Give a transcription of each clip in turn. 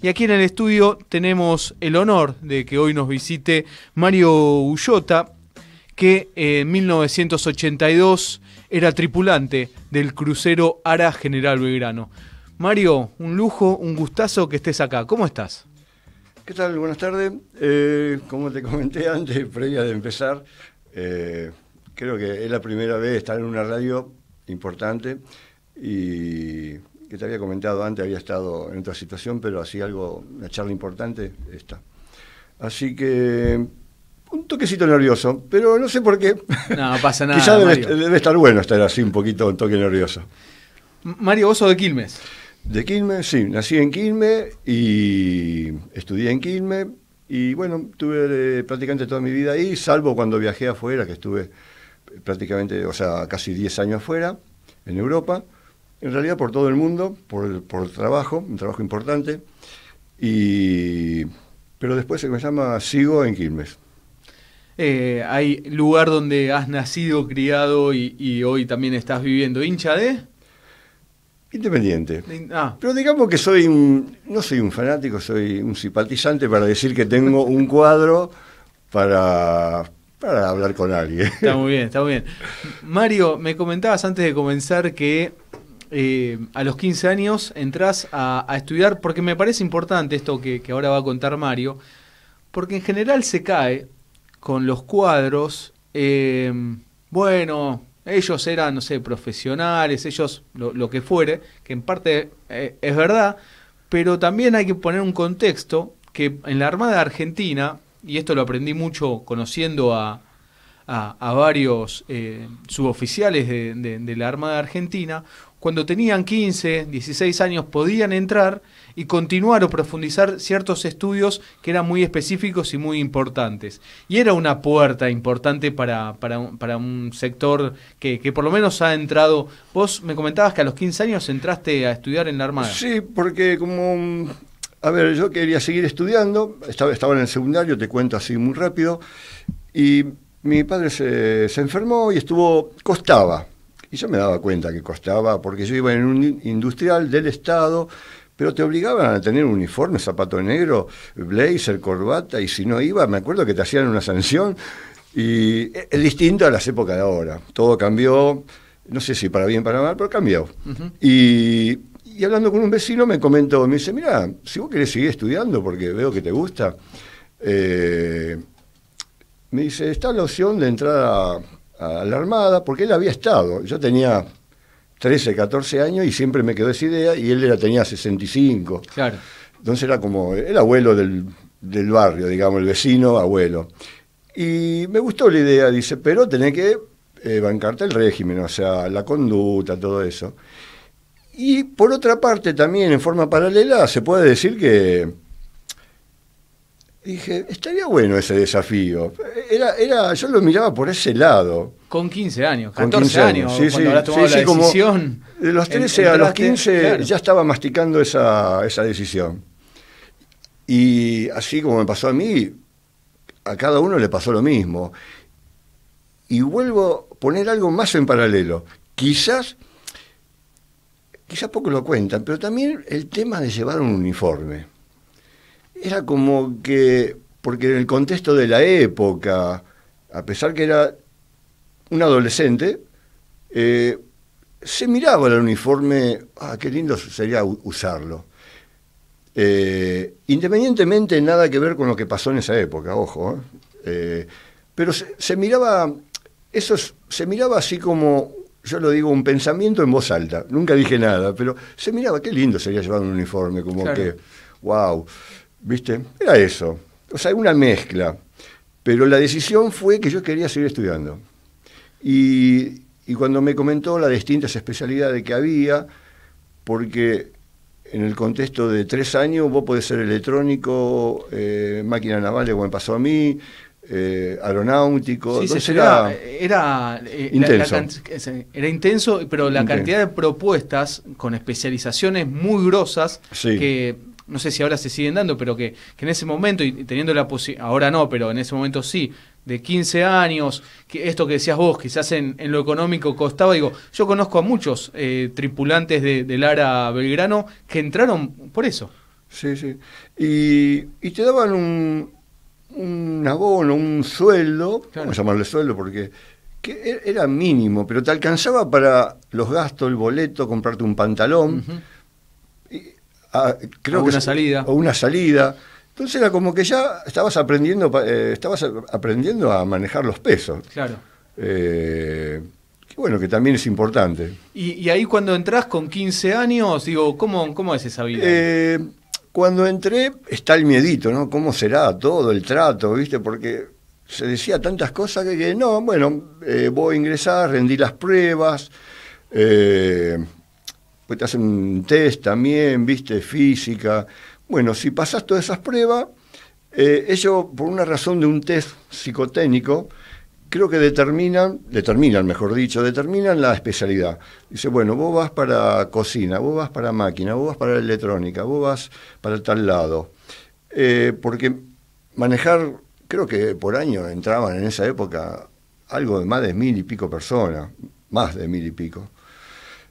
Y aquí en el estudio tenemos el honor de que hoy nos visite Mario Ullota, que en 1982 era tripulante del crucero Ara General Belgrano. Mario, un lujo, un gustazo que estés acá. ¿Cómo estás? ¿Qué tal? Buenas tardes. Eh, como te comenté antes, previa de empezar, eh, creo que es la primera vez estar en una radio importante y que te había comentado antes, había estado en otra situación, pero así algo, una charla importante, esta. Así que un toquecito nervioso, pero no sé por qué. No, pasa nada. Quizá debe, debe, estar bueno estar así un poquito, un toque nervioso. Mario, vos sos de Quilmes. De Quilmes, sí. Nací en Quilmes y estudié en Quilmes. Y bueno, tuve eh, prácticamente toda mi vida ahí, salvo cuando viajé afuera, que estuve eh, prácticamente, o sea, casi 10 años afuera, en Europa en realidad por todo el mundo, por trabajo, un trabajo importante. pero después se me llama Sigo en Quilmes. Eh, ¿Hay lugar donde has nacido, criado y, hoy también estás viviendo? ¿Hincha de? Independiente. Ah. Pero digamos que soy no soy un fanático, soy un simpatizante para decir que tengo un cuadro para, para hablar con alguien. Está muy bien, está muy bien. Mario, me comentabas antes de comenzar que eh, a los 15 años entras a, estudiar, porque me parece importante esto que, ahora va a contar Mario, porque en general se cae con los cuadros, eh, bueno, ellos eran, no sé, profesionales, ellos lo, que fuere, que en parte eh, es verdad, pero también hay que poner un contexto que en la Armada Argentina, y esto lo aprendí mucho conociendo a, a, varios suboficiales de, de, la Armada Argentina, cuando tenían 15, 16 años, podían entrar y continuar o profundizar ciertos estudios que eran muy específicos y muy importantes. Y era una puerta importante para, un, sector que, por lo menos ha entrado. Vos me comentabas que a los 15 años entraste a estudiar en la Armada. Sí, porque como... A ver, yo quería seguir estudiando, estaba, estaba en el secundario, te cuento así muy rápido, y mi padre se, se enfermó y estuvo, costaba, y yo me daba cuenta que costaba, porque yo iba en un industrial del Estado, pero te obligaban a tener un uniforme, zapato negro, blazer, corbata, y si no iba, me acuerdo que te hacían una sanción. Y e-, es distinto a las épocas de ahora. Todo cambió, no sé si para bien o para mal, pero cambió. y, hablando con un vecino me comentó, me dice, mira, si vos querés seguir estudiando porque veo que te gusta, eh, me dice, está la opción de entrar a a la Armada, porque él había estado. Yo tenía 13, 14 años y siempre me quedó esa idea y él la tenía 65. Claro. Entonces era como el abuelo del, barrio, digamos, el vecino abuelo. Y me gustó la idea, dice, pero tenés que eh, bancarte el régimen, o sea, la conducta, todo eso. Y por otra parte, también en forma paralela, se puede decir que dije, estaría bueno ese desafío. Era, era, yo lo miraba por ese lado. Con 15 años, 14 años, Sí, sí, la decisión. de los 13 a los 15 ya estaba masticando esa, esa decisión. Y así como me pasó a mí, a cada uno le pasó lo mismo. Y vuelvo a poner algo más en paralelo. Quizás, quizás poco lo cuentan, pero también el tema de llevar un uniforme era como que, porque en el contexto de la época, a pesar que era un adolescente, eh, se miraba el uniforme, ah, qué lindo sería usarlo. Eh, independientemente nada que ver con lo que pasó en esa época, ojo, ¿eh? pero se, miraba, eso se miraba así como, yo lo digo, un pensamiento en voz alta, nunca dije nada, pero se miraba, qué lindo sería llevar un uniforme, como que, wow. ¿Viste? Era eso. O sea, una mezcla. Pero la decisión fue que yo quería seguir estudiando. Y, cuando me comentó las distintas especialidades que había, porque en el contexto de tres años vos podés ser electrónico, eh, máquina naval como me pasó a mí, eh, aeronáutico. Sí, era, era, eh, intenso. era intenso, pero la cantidad de propuestas con especializaciones muy grosas que no sé si ahora se siguen dando, pero que, en ese momento, y teniendo la posibilidad, ahora no, pero en ese momento sí, de 15 años, que esto que decías vos, quizás en, en lo económico costaba, digo, yo conozco a muchos eh, tripulantes de, de, Lara Belgrano que entraron por eso. Sí, sí. Y, te daban un, un abono, un sueldo, vamos a llamarle sueldo porque que e, era mínimo, pero te alcanzaba para los gastos, el boleto, comprarte un pantalón. Ah, creo o que una salida. O una salida. Entonces era como que ya estabas aprendiendo, eh, estabas aprendiendo a manejar los pesos. Claro. Eh, que bueno, que también es importante. Y, ahí cuando entras con 15 años, digo, ¿cómo, cómo es esa vida? Eh, cuando entré está el miedito, ¿no? ¿Cómo será todo el trato, viste? Porque se decía tantas cosas que, que no, bueno, voy a ingresar, rendí las pruebas. Eh, pues te hacen un test también, viste, física. Bueno, si pasas todas esas pruebas, eh, ellos, por una razón de un test psicotécnico, creo que determinan, determinan, mejor dicho, determinan la especialidad. Dice, bueno, vos vas para cocina, vos vas para máquina, vos vas para electrónica, vos vas para tal lado. Eh, porque manejar, creo que por año entraban en esa época algo de más de mil y pico personas, más de mil y pico.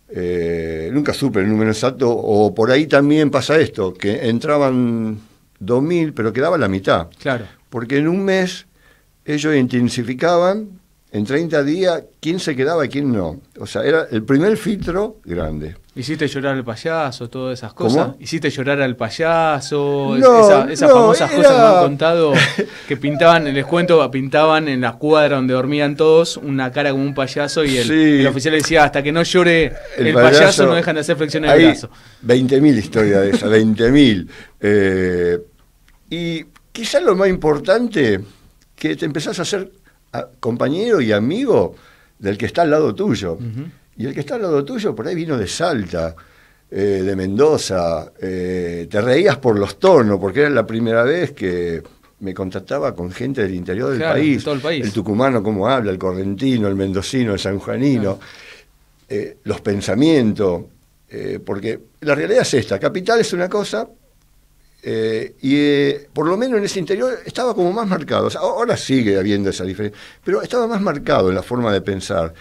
Eh, nunca supe el número exacto, o por ahí también pasa esto, que entraban 2.000, pero quedaba la mitad. Claro. Porque en un mes ellos intensificaban en 30 días quién se quedaba y quién no. O sea, era el primer filtro grande. Hiciste llorar al payaso, todas esas cosas. Hiciste llorar al payaso, esas famosas cosas que me han contado, que pintaban, les cuento, pintaban en la cuadra donde dormían todos una cara como un payaso y el, oficial decía, hasta que no llore el, payaso, no dejan de hacer flexiones de brazo. 20.000 historias de esas, 20.000. Eh, y quizás lo más importante, que te empezás a ser compañero y amigo del que está al lado tuyo. Y el que está al lado tuyo por ahí vino de Salta, eh, de Mendoza. Eh, te reías por los tonos, porque era la primera vez que me contactaba con gente del interior del país, el país, el tucumano cómo habla, el correntino, el mendocino, el sanjuanino, eh, los pensamientos, porque la realidad es esta, capital es una cosa y por lo menos en ese interior estaba como más marcado, ahora sigue habiendo esa diferencia, pero estaba más marcado en la forma de pensar,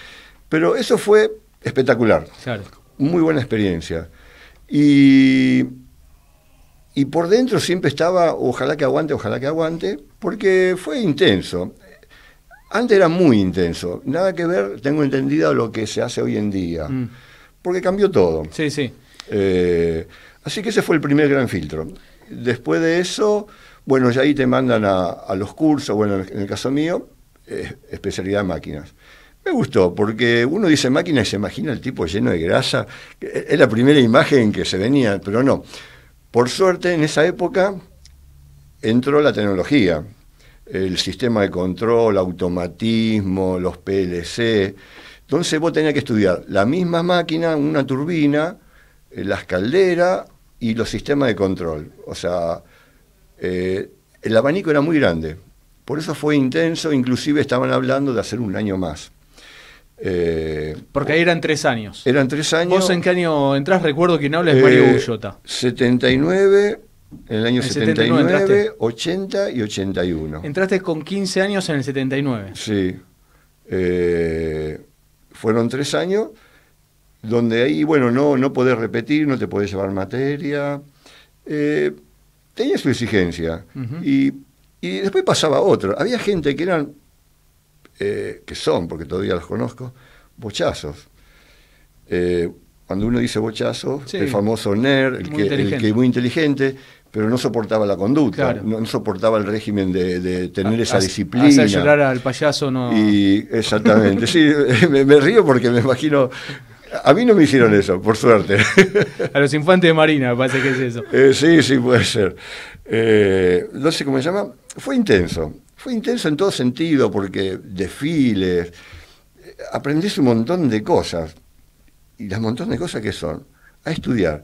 pero eso fue espectacular. Muy buena experiencia. Y, y por dentro siempre estaba, ojalá que aguante, ojalá que aguante, porque fue intenso. Antes era muy intenso, nada que ver, tengo entendido, lo que se hace hoy en día, mm. porque cambió todo. Sí, sí. Eh, así que ese fue el primer gran filtro. Después de eso, bueno, ya ahí te mandan a, los cursos, bueno, en el caso mío, eh, especialidad máquinas. Me gustó, porque uno dice máquina y se imagina el tipo lleno de grasa. Es la primera imagen que se venía, pero no. Por suerte, en esa época entró la tecnología, el sistema de control, automatismo, los PLC. Entonces vos tenías que estudiar la misma máquina, una turbina, eh, las calderas y los sistemas de control. O sea, eh, el abanico era muy grande. Por eso fue intenso, inclusive estaban hablando de hacer un año más. Eh, Porque Porque eran tres años. Eran tres años. ¿Vos en qué año entras? Recuerdo que no es eh, Mario Bullota. 79, en el año 79, 80 y 81. Entraste con 15 años en el 79. Sí. Eh, fueron tres años donde ahí, bueno, no, no podés repetir, no te podés llevar materia. tenía su exigencia. y, y después pasaba otro. Había gente que eran eh, que son, porque todavía los conozco, bochazos. Eh, cuando uno dice bochazo, el famoso NER, el que, es muy inteligente, pero no soportaba la conducta, no, soportaba el régimen de, tener esa disciplina. Hacer llorar al payaso no. Y, exactamente, sí, me, río porque me imagino a mí no me hicieron eso, por suerte. A los infantes de Marina, me parece que es eso. Eh, sí, sí, puede ser. no sé cómo se llama. Fue intenso fue intenso en todo sentido, porque desfiles, aprendés un montón de cosas. Y las montones de cosas que son, a estudiar,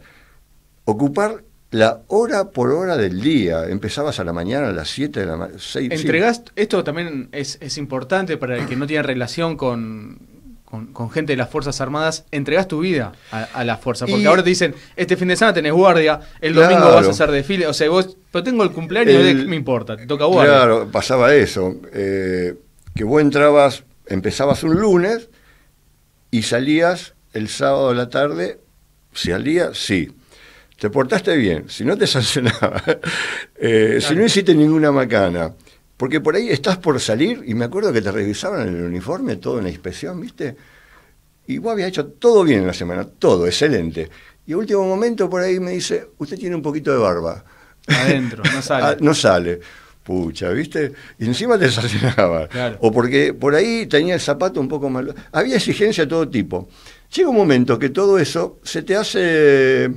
ocupar la hora por hora del día. Empezabas a la mañana, a las 7 de la mañana. Entregas, esto también es, es importante para el que no tiene relación con, con, gente de las Fuerzas Armadas, entregás tu vida a, la fuerza. Porque ahora te dicen, este fin de semana tenés guardia, el domingo vas a hacer desfile. O sea, vos, pero tengo el cumpleaños, me importa, te toca guardia. Claro, pasaba eso. Eh, que vos entrabas, empezabas un lunes y salías el sábado a la tarde, salías, sí. Te portaste bien, si no te sancionaba, eh, si no hiciste ninguna macana. Porque por ahí estás por salir y me acuerdo que te revisaban el uniforme, todo en la inspección, ¿viste? Y vos habías hecho todo bien en la semana, todo, excelente. Y a último momento por ahí me dice, usted tiene un poquito de barba. Adentro, no sale. Ah, no sale. Pucha, ¿viste? Y encima te asesinaba. O porque por ahí tenía el zapato un poco malo. Había exigencia de todo tipo. Llega un momento que todo eso se te hace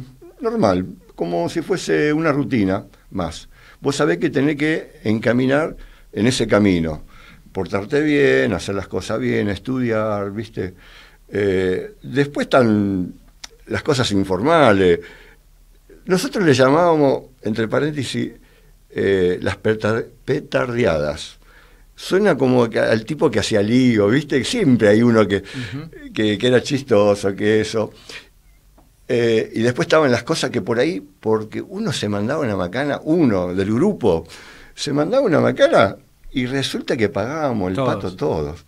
normal, como si fuese una rutina más vos sabés que tenés que encaminar en ese camino. Portarte bien, hacer las cosas bien, estudiar, ¿viste? Eh, después están las cosas informales. Nosotros le llamábamos, entre paréntesis, eh, las petardeadas. Suena como al tipo que hacía lío, ¿viste? Siempre hay uno que, era chistoso, que eso. Eh, y después estaban las cosas que por ahí, porque uno se mandaba una macana, uno del grupo, se mandaba una macana y resulta que pagábamos el pato todos.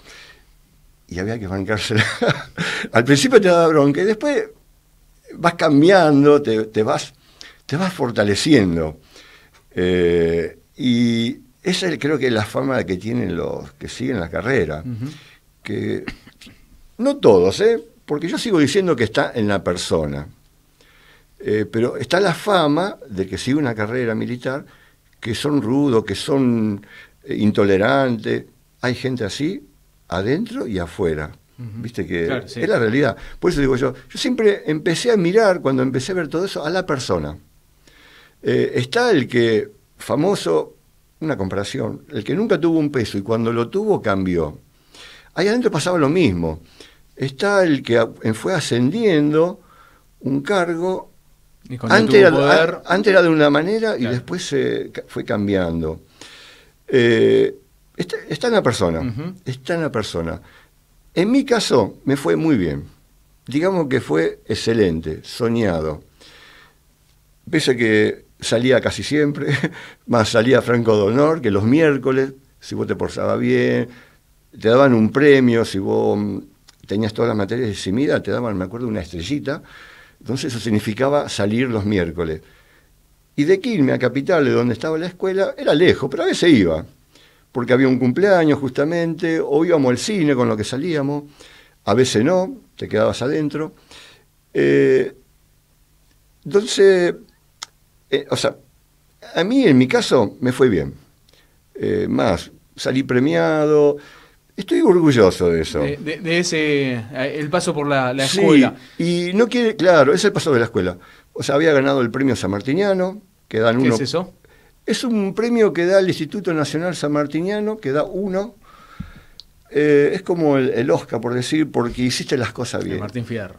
Y había que bancársela. Al principio te da bronca y después vas cambiando, te, vas, te vas fortaleciendo. Eh, y esa creo que es la forma que tienen los que siguen la carrera. Que no todos, ¿eh? Porque yo sigo diciendo que está en la persona. Eh, pero está la fama de que sigue una carrera militar, que son rudos, que son eh, intolerantes. Hay gente así adentro y afuera. Viste que es la realidad. Por eso digo yo, yo siempre empecé a mirar, cuando empecé a ver todo eso, a la persona. Eh, está el que, famoso, una comparación, el que nunca tuvo un peso y cuando lo tuvo cambió. Ahí adentro pasaba lo mismo está el que eh, fue ascendiendo un cargo. antes, era, de una manera y después se fue cambiando. Eh, este, está, en la persona, está en la persona. En mi caso me fue muy bien. Digamos que fue excelente, soñado. Pese que salía casi siempre, más salía Franco de que los miércoles, si vos te portabas bien, te daban un premio, si vos mm, tenías todas las materias simida, te daban, me acuerdo, una estrellita. Entonces eso significaba salir los miércoles. Y de Quilme a Capital, de donde estaba la escuela, era lejos, pero a veces iba. Porque había un cumpleaños justamente, o íbamos al cine con lo que salíamos, a veces no, te quedabas adentro. Eh, entonces, eh, o sea, a mí en mi caso me fue bien. Eh, más, salí premiado, Estoy orgulloso de eso. De, ese, eh, el paso por la, sí, escuela. y no quiere, claro, es el paso de la escuela. O sea, había ganado el premio Sanmartiniano, que dan uno. ¿Qué es eso? Es un premio que da el Instituto Nacional Sanmartiniano, que da uno. Eh, es como el, Oscar, por decir, porque hiciste las cosas bien. Martín Fierro.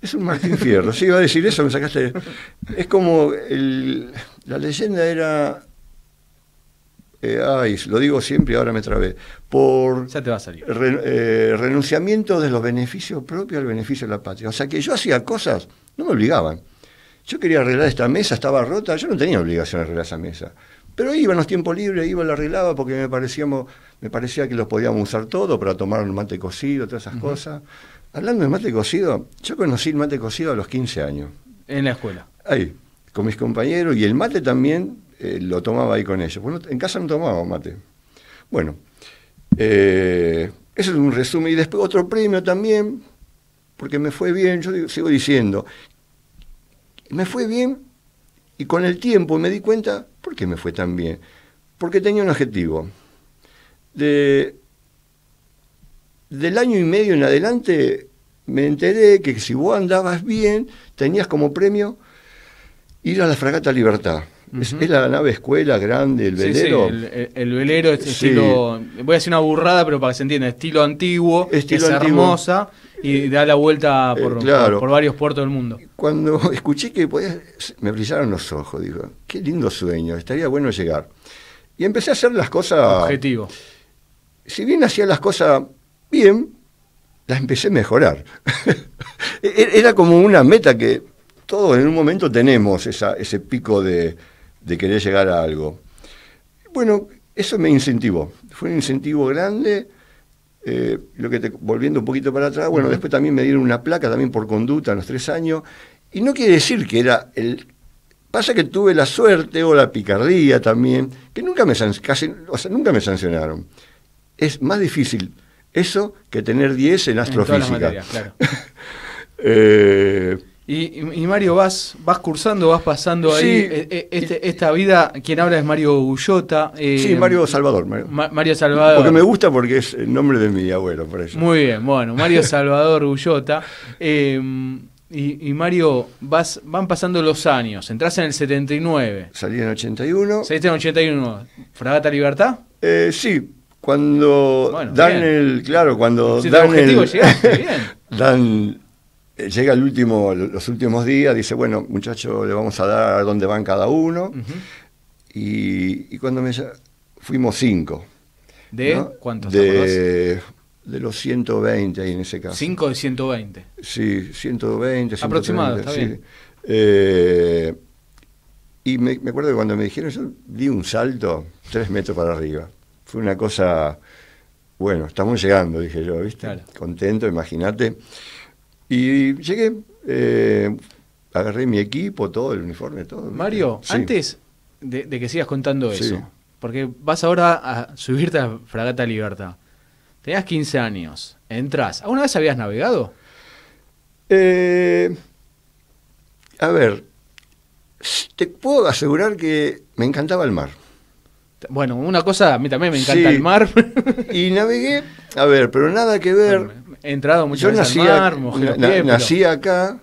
Es un Martín Fierro, sí, iba a decir eso, me sacaste. Es como la leyenda era eh, lo digo siempre, ahora me trabé, por eh, renunciamiento de los beneficios propios al beneficio de la patria. O sea que yo hacía cosas, no me obligaban. Yo quería arreglar esta mesa, estaba rota, yo no tenía obligación de arreglar esa mesa. Pero iba en los tiempos libres, iba, la arreglaba porque me, parecíamos, me parecía que los podíamos usar todo para tomar un mate cocido, todas esas cosas. Hablando de mate cocido, yo conocí el mate cocido a los 15 años. En la escuela. Ahí, con mis compañeros y el mate también eh, lo tomaba ahí con ellos. Pues bueno, en casa no tomaba mate. Bueno, eh, eso es un resumen. Y después otro premio también, porque me fue bien, yo sigo diciendo, me fue bien y con el tiempo me di cuenta, ¿por qué me fue tan bien? Porque tenía un objetivo. De, del año y medio en adelante me enteré que si vos andabas bien, tenías como premio ir a la Fragata Libertad. Es, la nave escuela grande, el velero. Sí, el, velero es estilo. Voy a hacer una burrada, pero para que se entienda. Estilo antiguo, estilo y da la vuelta eh, por, varios puertos del mundo. Cuando escuché que podías, me brillaron los ojos. Digo, qué lindo sueño, estaría bueno llegar. Y empecé a hacer las cosas. Objetivo. Si bien hacía las cosas bien, las empecé a mejorar. E-, e-, era como una meta que todos en un momento tenemos ese pico de de querer llegar a algo. Bueno, eso me incentivó. Fue un incentivo grande. Eh, lo que te, volviendo un poquito para atrás, bueno, después también me dieron una placa también por conducta a los tres años. Y no quiere decir que era el. Pasa que tuve la suerte o la picardía también, que nunca me, casi, o sea, nunca me sancionaron. Es más difícil eso que tener 10 en astrofísica. Eh, y, Mario, vas, vas cursando, vas pasando ahí eh, eh, este, esta vida. Quien habla es Mario Gullota. Eh, sí, Mario Salvador. Mario. Salvador. Porque me gusta porque es el nombre de mi abuelo, por eso. Muy bien, bueno, Mario Salvador Gullota. y, Mario, van pasando los años. entras en el 79. Salí en 81. Saliste en 81. ¿Fragata Libertad? sí, cuando dan el. Claro, cuando si dan el. Llegaste, bien. dan eh, llega el último, los últimos días, dice, bueno, muchachos, le vamos a dar a dónde van cada uno. y, cuando me fuimos cinco. ¿De cuántos? De, de los 120 ahí en ese caso. 5 de 120. Sí, 120. Aproximado, está bien. Eh, y me, acuerdo que cuando me dijeron, yo di un salto tres metros para arriba. Fue una cosa, bueno, estamos llegando, dije yo, ¿viste? Contento, imagínate. Y llegué, eh, agarré mi equipo, todo, el uniforme, todo. Mario, antes de, que sigas contando eso, porque vas ahora a subirte a Fragata Libertad. Tenías 15 años, entras. ¿Alguna vez habías navegado? Eh, a ver, te puedo asegurar que me encantaba el mar. Bueno, una cosa, a mí también me encanta el mar. y navegué, a ver, pero nada que ver. Yo nací, nací acá,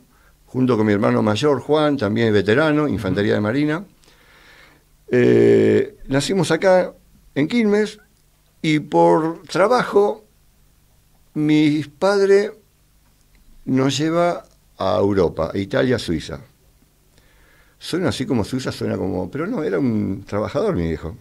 junto con mi hermano mayor, Juan, también veterano, Infantería de Marina. Eh, nacimos acá en Quilmes y por trabajo mis padres nos lleva a Europa, a Italia, Suiza. Suena así como Suiza, suena como... Pero no, era un trabajador mi hijo.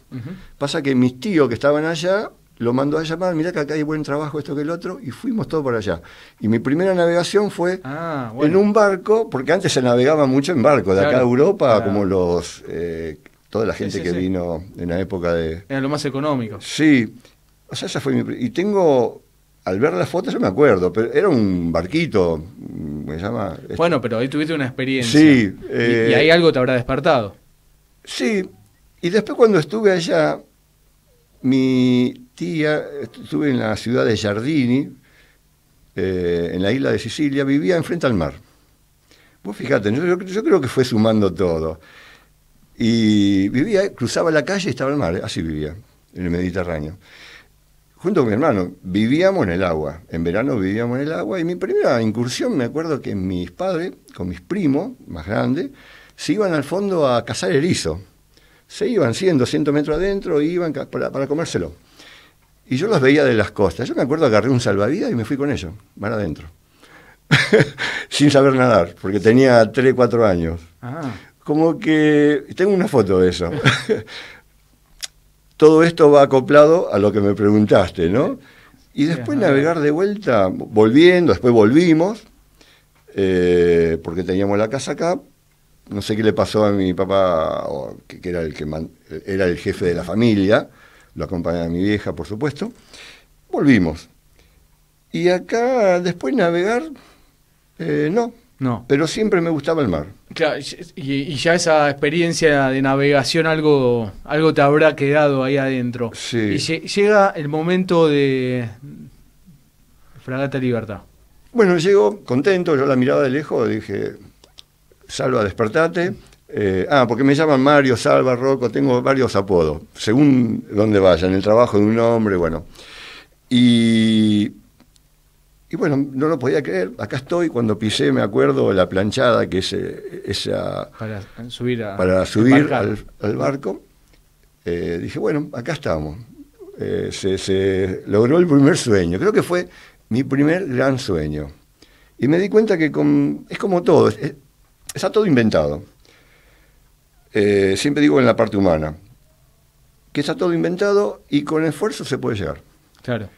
Pasa que mis tíos que estaban allá lo mandó a llamar, mirá que acá hay buen trabajo, esto que el otro, y fuimos todos por allá. Y mi primera navegación fue ah, en un barco, porque antes se navegaba mucho en barco, de acá a Europa, como los... Eh, toda la gente que vino en la época de... Era lo más económico. Sí. O sea, esa fue mi... Y tengo... Al ver las fotos yo me acuerdo, pero era un barquito, me mm, llama... Este bueno, pero ahí tuviste una experiencia. Sí. y eh, ahí algo te habrá despertado. Sí. Y después cuando estuve allá, mi tía, estuve en la ciudad de Giardini, eh, en la isla de Sicilia, vivía enfrente al mar. Vos fijate, yo, creo que fue sumando todo. Y vivía, cruzaba la calle y estaba el mar, así vivía, en el Mediterráneo. Junto con mi hermano, vivíamos en el agua. En verano vivíamos en el agua y mi primera incursión, me acuerdo que mis padres, con mis primos más grandes, se iban al fondo a cazar erizo. Se iban 100, 200 metros adentro y iban para comérselo. Y yo los veía de las costas. Yo me acuerdo agarré un salvavidas y me fui con ellos, van adentro. Sin saber nadar, porque tenía 3, 4 años. Ah. Como que. Tengo una foto de eso. Todo esto va acoplado a lo que me preguntaste, ¿no? Y después navegar de vuelta, volviendo, después volvimos, eh, porque teníamos la casa acá. No sé qué le pasó a mi papá, que, era, el que era el jefe de la familia lo de mi vieja, por supuesto. Volvimos. Y acá, después navegar, eh, no. No. Pero siempre me gustaba el mar. Claro, y, ya esa experiencia de navegación algo, algo te habrá quedado ahí adentro. Y llega el momento de Fragata Libertad. Bueno, llego contento, yo la miraba de lejos, dije, Salva, despertate. Eh, ah, porque me llaman Mario, Salva, Rocco, tengo varios apodos, según donde vayan, el trabajo de un hombre, bueno. Y, y bueno, no lo podía creer, acá estoy, cuando pisé, me acuerdo, la planchada, que es eh, esa... Para subir, para subir al, barco, eh, dije, bueno, acá estamos. se, logró el primer sueño, creo que fue mi primer gran sueño. Y me di cuenta que es como todo, está todo inventado eh, siempre digo en la parte humana, que está todo inventado y con esfuerzo se puede llegar. Claro.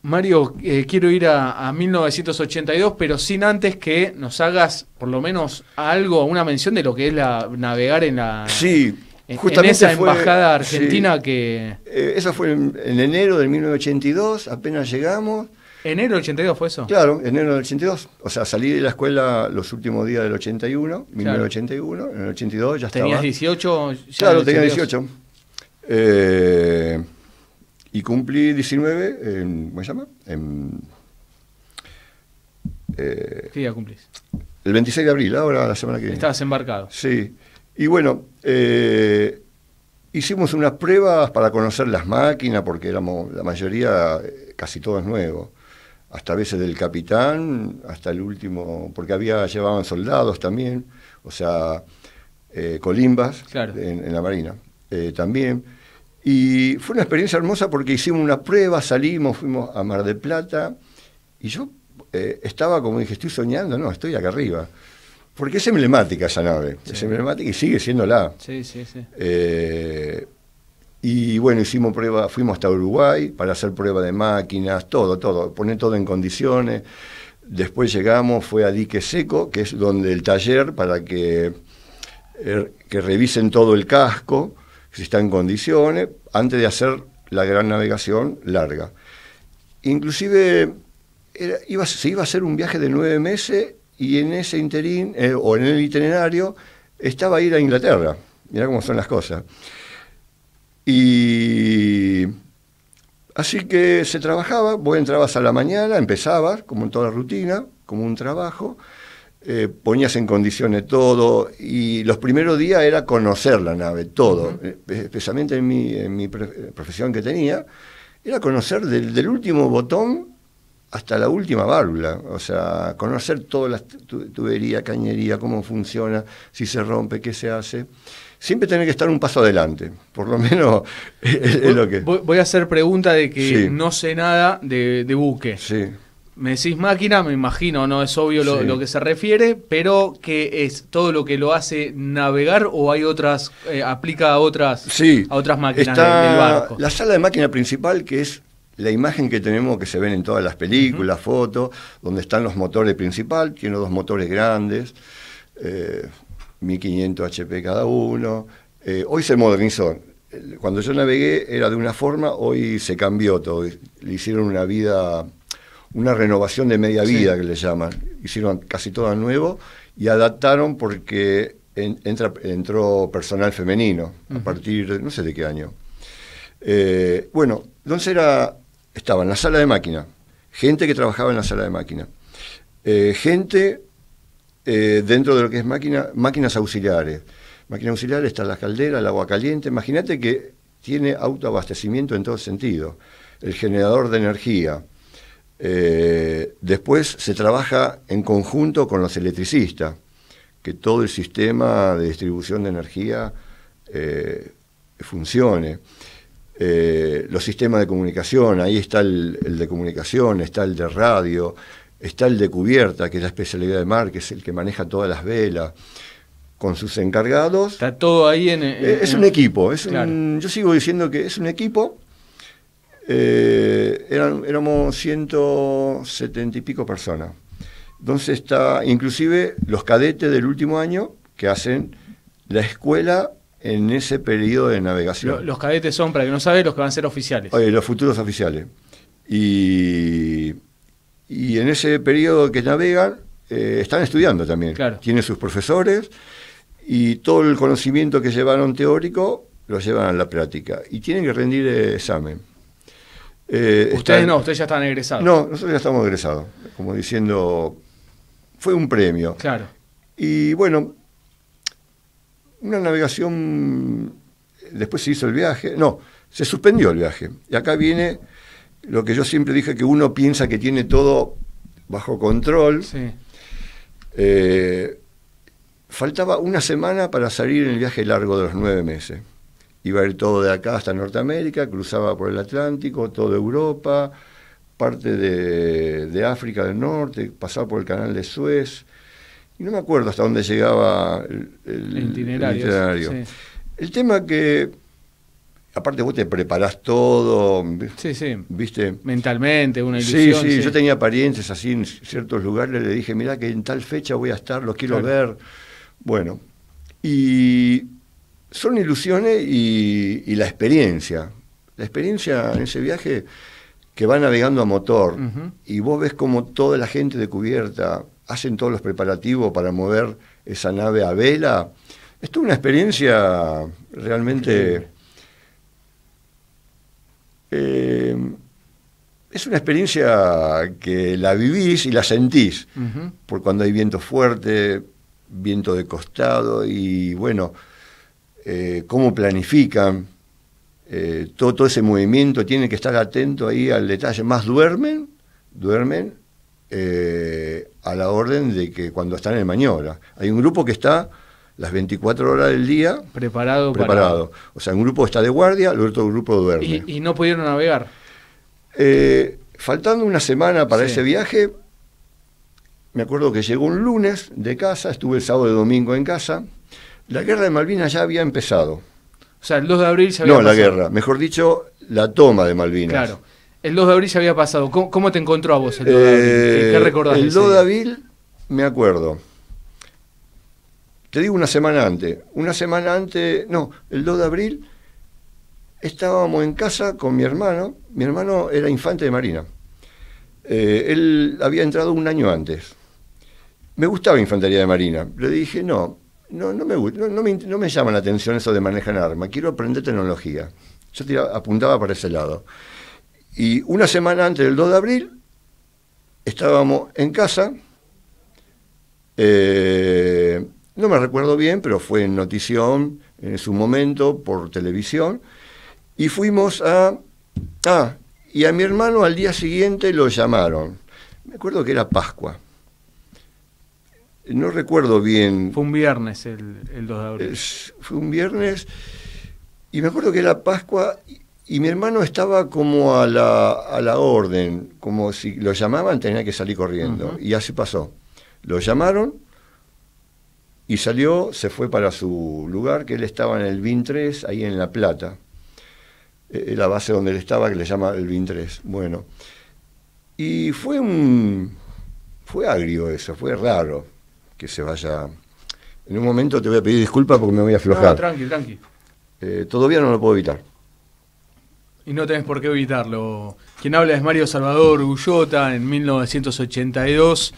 Mario, eh, quiero ir a, 1982, pero sin antes que nos hagas por lo menos algo, una mención de lo que es la navegar en la sí, justamente esa embajada argentina que eh, eso fue en, en, enero de 1982, apenas llegamos ¿Enero del 82 fue eso? Claro, enero del 82. O sea, salí de la escuela los últimos días del 81, 1981. En el 82 ya estaba. ¿Tenías 18? Ya claro, tenía 18. Eh, y cumplí 19 en. ¿Cómo se llama? En, eh, ¿Qué día cumplís? El 26 de abril, ahora la semana que viene. Estabas embarcado. Sí. Y bueno, eh, hicimos unas pruebas para conocer las máquinas, porque éramos la mayoría, eh, casi todos nuevos hasta veces del capitán, hasta el último, porque había llevaban soldados también, o sea, eh, colimbas en, la Marina eh, también. Y fue una experiencia hermosa porque hicimos una prueba, salimos, fuimos a Mar de Plata, y yo eh, estaba como dije, estoy soñando, no, estoy acá arriba. Porque es emblemática esa nave, es emblemática y sigue siendo Sí, sí, sí y bueno, hicimos prueba, fuimos hasta Uruguay para hacer prueba de máquinas, todo, todo, poner todo en condiciones. Después llegamos, fue a Dique Seco, que es donde el taller para que, er, que revisen todo el casco, si está en condiciones, antes de hacer la gran navegación larga. Inclusive era, iba, se iba a hacer un viaje de nueve meses y en ese interín, eh, o en el itinerario, estaba ir a Inglaterra. Mirá cómo son las cosas. Y así que se trabajaba, vos entrabas a la mañana, empezabas, como en toda la rutina, como un trabajo, eh, ponías en condiciones todo y los primeros días era conocer la nave, todo, eh, especialmente en mi, profesión que tenía, era conocer del, último botón hasta la última válvula, o sea, conocer todas las tuberías, cañería, cómo funciona, si se rompe, qué se hace siempre tiene que estar un paso adelante, por lo menos es, lo que... Voy a hacer pregunta de que no sé nada de, de buque. Sí. Me decís máquina, me imagino, no es obvio lo, que se refiere, pero que es todo lo que lo hace navegar o hay otras, eh, aplica a otras, sí, a otras máquinas está La sala de máquina principal, que es la imagen que tenemos que se ven en todas las películas, fotos, donde están los motores principal, tiene dos motores grandes. Eh, 1500 HP cada uno. Eh, hoy se modernizó. Cuando yo navegué era de una forma, hoy se cambió todo. Le hicieron una vida, una renovación de media vida que le llaman. Hicieron casi todo nuevo y adaptaron porque entra, entró personal femenino a partir, de, no sé de qué año. Eh, bueno, entonces era, estaba en la sala de máquina, gente que trabajaba en la sala de máquina, eh, gente eh, dentro de lo que es máquina, máquinas auxiliares. Máquinas auxiliares están las calderas, el agua caliente. Imagínate que tiene autoabastecimiento en todo sentido. El generador de energía. Eh, después se trabaja en conjunto con los electricistas, que todo el sistema de distribución de energía eh, funcione. los sistemas de comunicación, ahí está el, de comunicación, está el de radio, Está el de cubierta, que es la especialidad de Mar, que es el que maneja todas las velas con sus encargados. Está todo ahí en... Eh, es un equipo, es yo sigo diciendo que es un equipo. Eh, eran, éramos 170 y pico personas. Entonces está inclusive los cadetes del último año que hacen la escuela en ese periodo de navegación. Los, cadetes son, para que no sabe, los que van a ser oficiales. Oye, los futuros oficiales. Y y en ese periodo que navegan eh, están estudiando también. Tienen sus profesores y todo el conocimiento que llevaron teórico lo llevan a la práctica y tienen que rendir examen. Eh, ustedes no, ustedes ya están egresados. No, nosotros ya estamos egresados, como diciendo, fue un premio. Claro. Y bueno, una navegación, después se hizo el viaje, no, se suspendió el viaje. Y acá viene lo que yo siempre dije, que uno piensa que tiene todo bajo control. Eh, faltaba una semana para salir en el viaje largo de los nueve meses. Iba a ir todo de acá hasta Norteamérica, cruzaba por el Atlántico, toda Europa, parte de, África del Norte, pasaba por el canal de Suez. Y no me acuerdo hasta dónde llegaba el, itinerario. el tema que Aparte vos te preparás todo. ¿Viste? Mentalmente, una ilusión. Sí, sí, yo tenía apariencias así en ciertos lugares, le dije, mira, que en tal fecha voy a estar, Lo quiero ver. Bueno, y son ilusiones y, la experiencia. La experiencia en ese viaje que va navegando a motor y vos ves como toda la gente de cubierta hacen todos los preparativos para mover esa nave a vela. Esto es una experiencia realmente... Eh, es una experiencia que la vivís y la sentís, por cuando hay viento fuerte, viento de costado y bueno, eh, cómo planifican. Eh, todo, ese movimiento, tienen que estar atento ahí al detalle. Más duermen, duermen a la orden de que cuando están en maniobra. Hay un grupo que está las 24 horas del día. Preparado. Preparado. O sea, un grupo está de guardia, el otro grupo duerme. ¿Y, no pudieron navegar? Eh, faltando una semana para ese viaje, me acuerdo que llegó un lunes de casa, estuve el sábado y domingo en casa. La guerra de Malvinas ya había empezado. O sea, el 2 de abril se había No, la guerra, mejor dicho, la toma de Malvinas. Claro. El 2 de abril se había pasado. ¿Cómo, te encontró a vos el 2 de abril? ¿Qué eh, recordás? El 2 de abril, me acuerdo te digo una semana antes, una semana antes, no, el 2 de abril, estábamos en casa con mi hermano, mi hermano era infante de Marina, eh, él había entrado un año antes, me gustaba Infantería de Marina, le dije, no, no, me, no, me, llama la atención eso de manejar arma, quiero aprender tecnología, yo apuntaba para ese lado. Y una semana antes del 2 de abril, estábamos en casa, eh, no me recuerdo bien, pero fue en Notición en su momento por televisión. Y fuimos a... Ah, y a mi hermano al día siguiente lo llamaron. Me acuerdo que era Pascua. No recuerdo bien. Fue un viernes el, 2 de abril. fue un viernes. Y me acuerdo que era Pascua y, mi hermano estaba como a la, a la, orden, como si lo llamaban tenía que salir corriendo. Y así pasó. Lo llamaron y salió, se fue para su lugar, que él estaba en el BIN 3, ahí en La Plata, e, la base donde él estaba, que le llama el BIN 3. Bueno, y fue un. fue agrio eso, fue raro que se vaya. En un momento te voy a pedir disculpas porque me voy a aflojar. No, tranqui, tranqui. Eh, todavía no lo puedo evitar. Y no tenés por qué evitarlo. Quien habla es Mario Salvador Ullota en 1982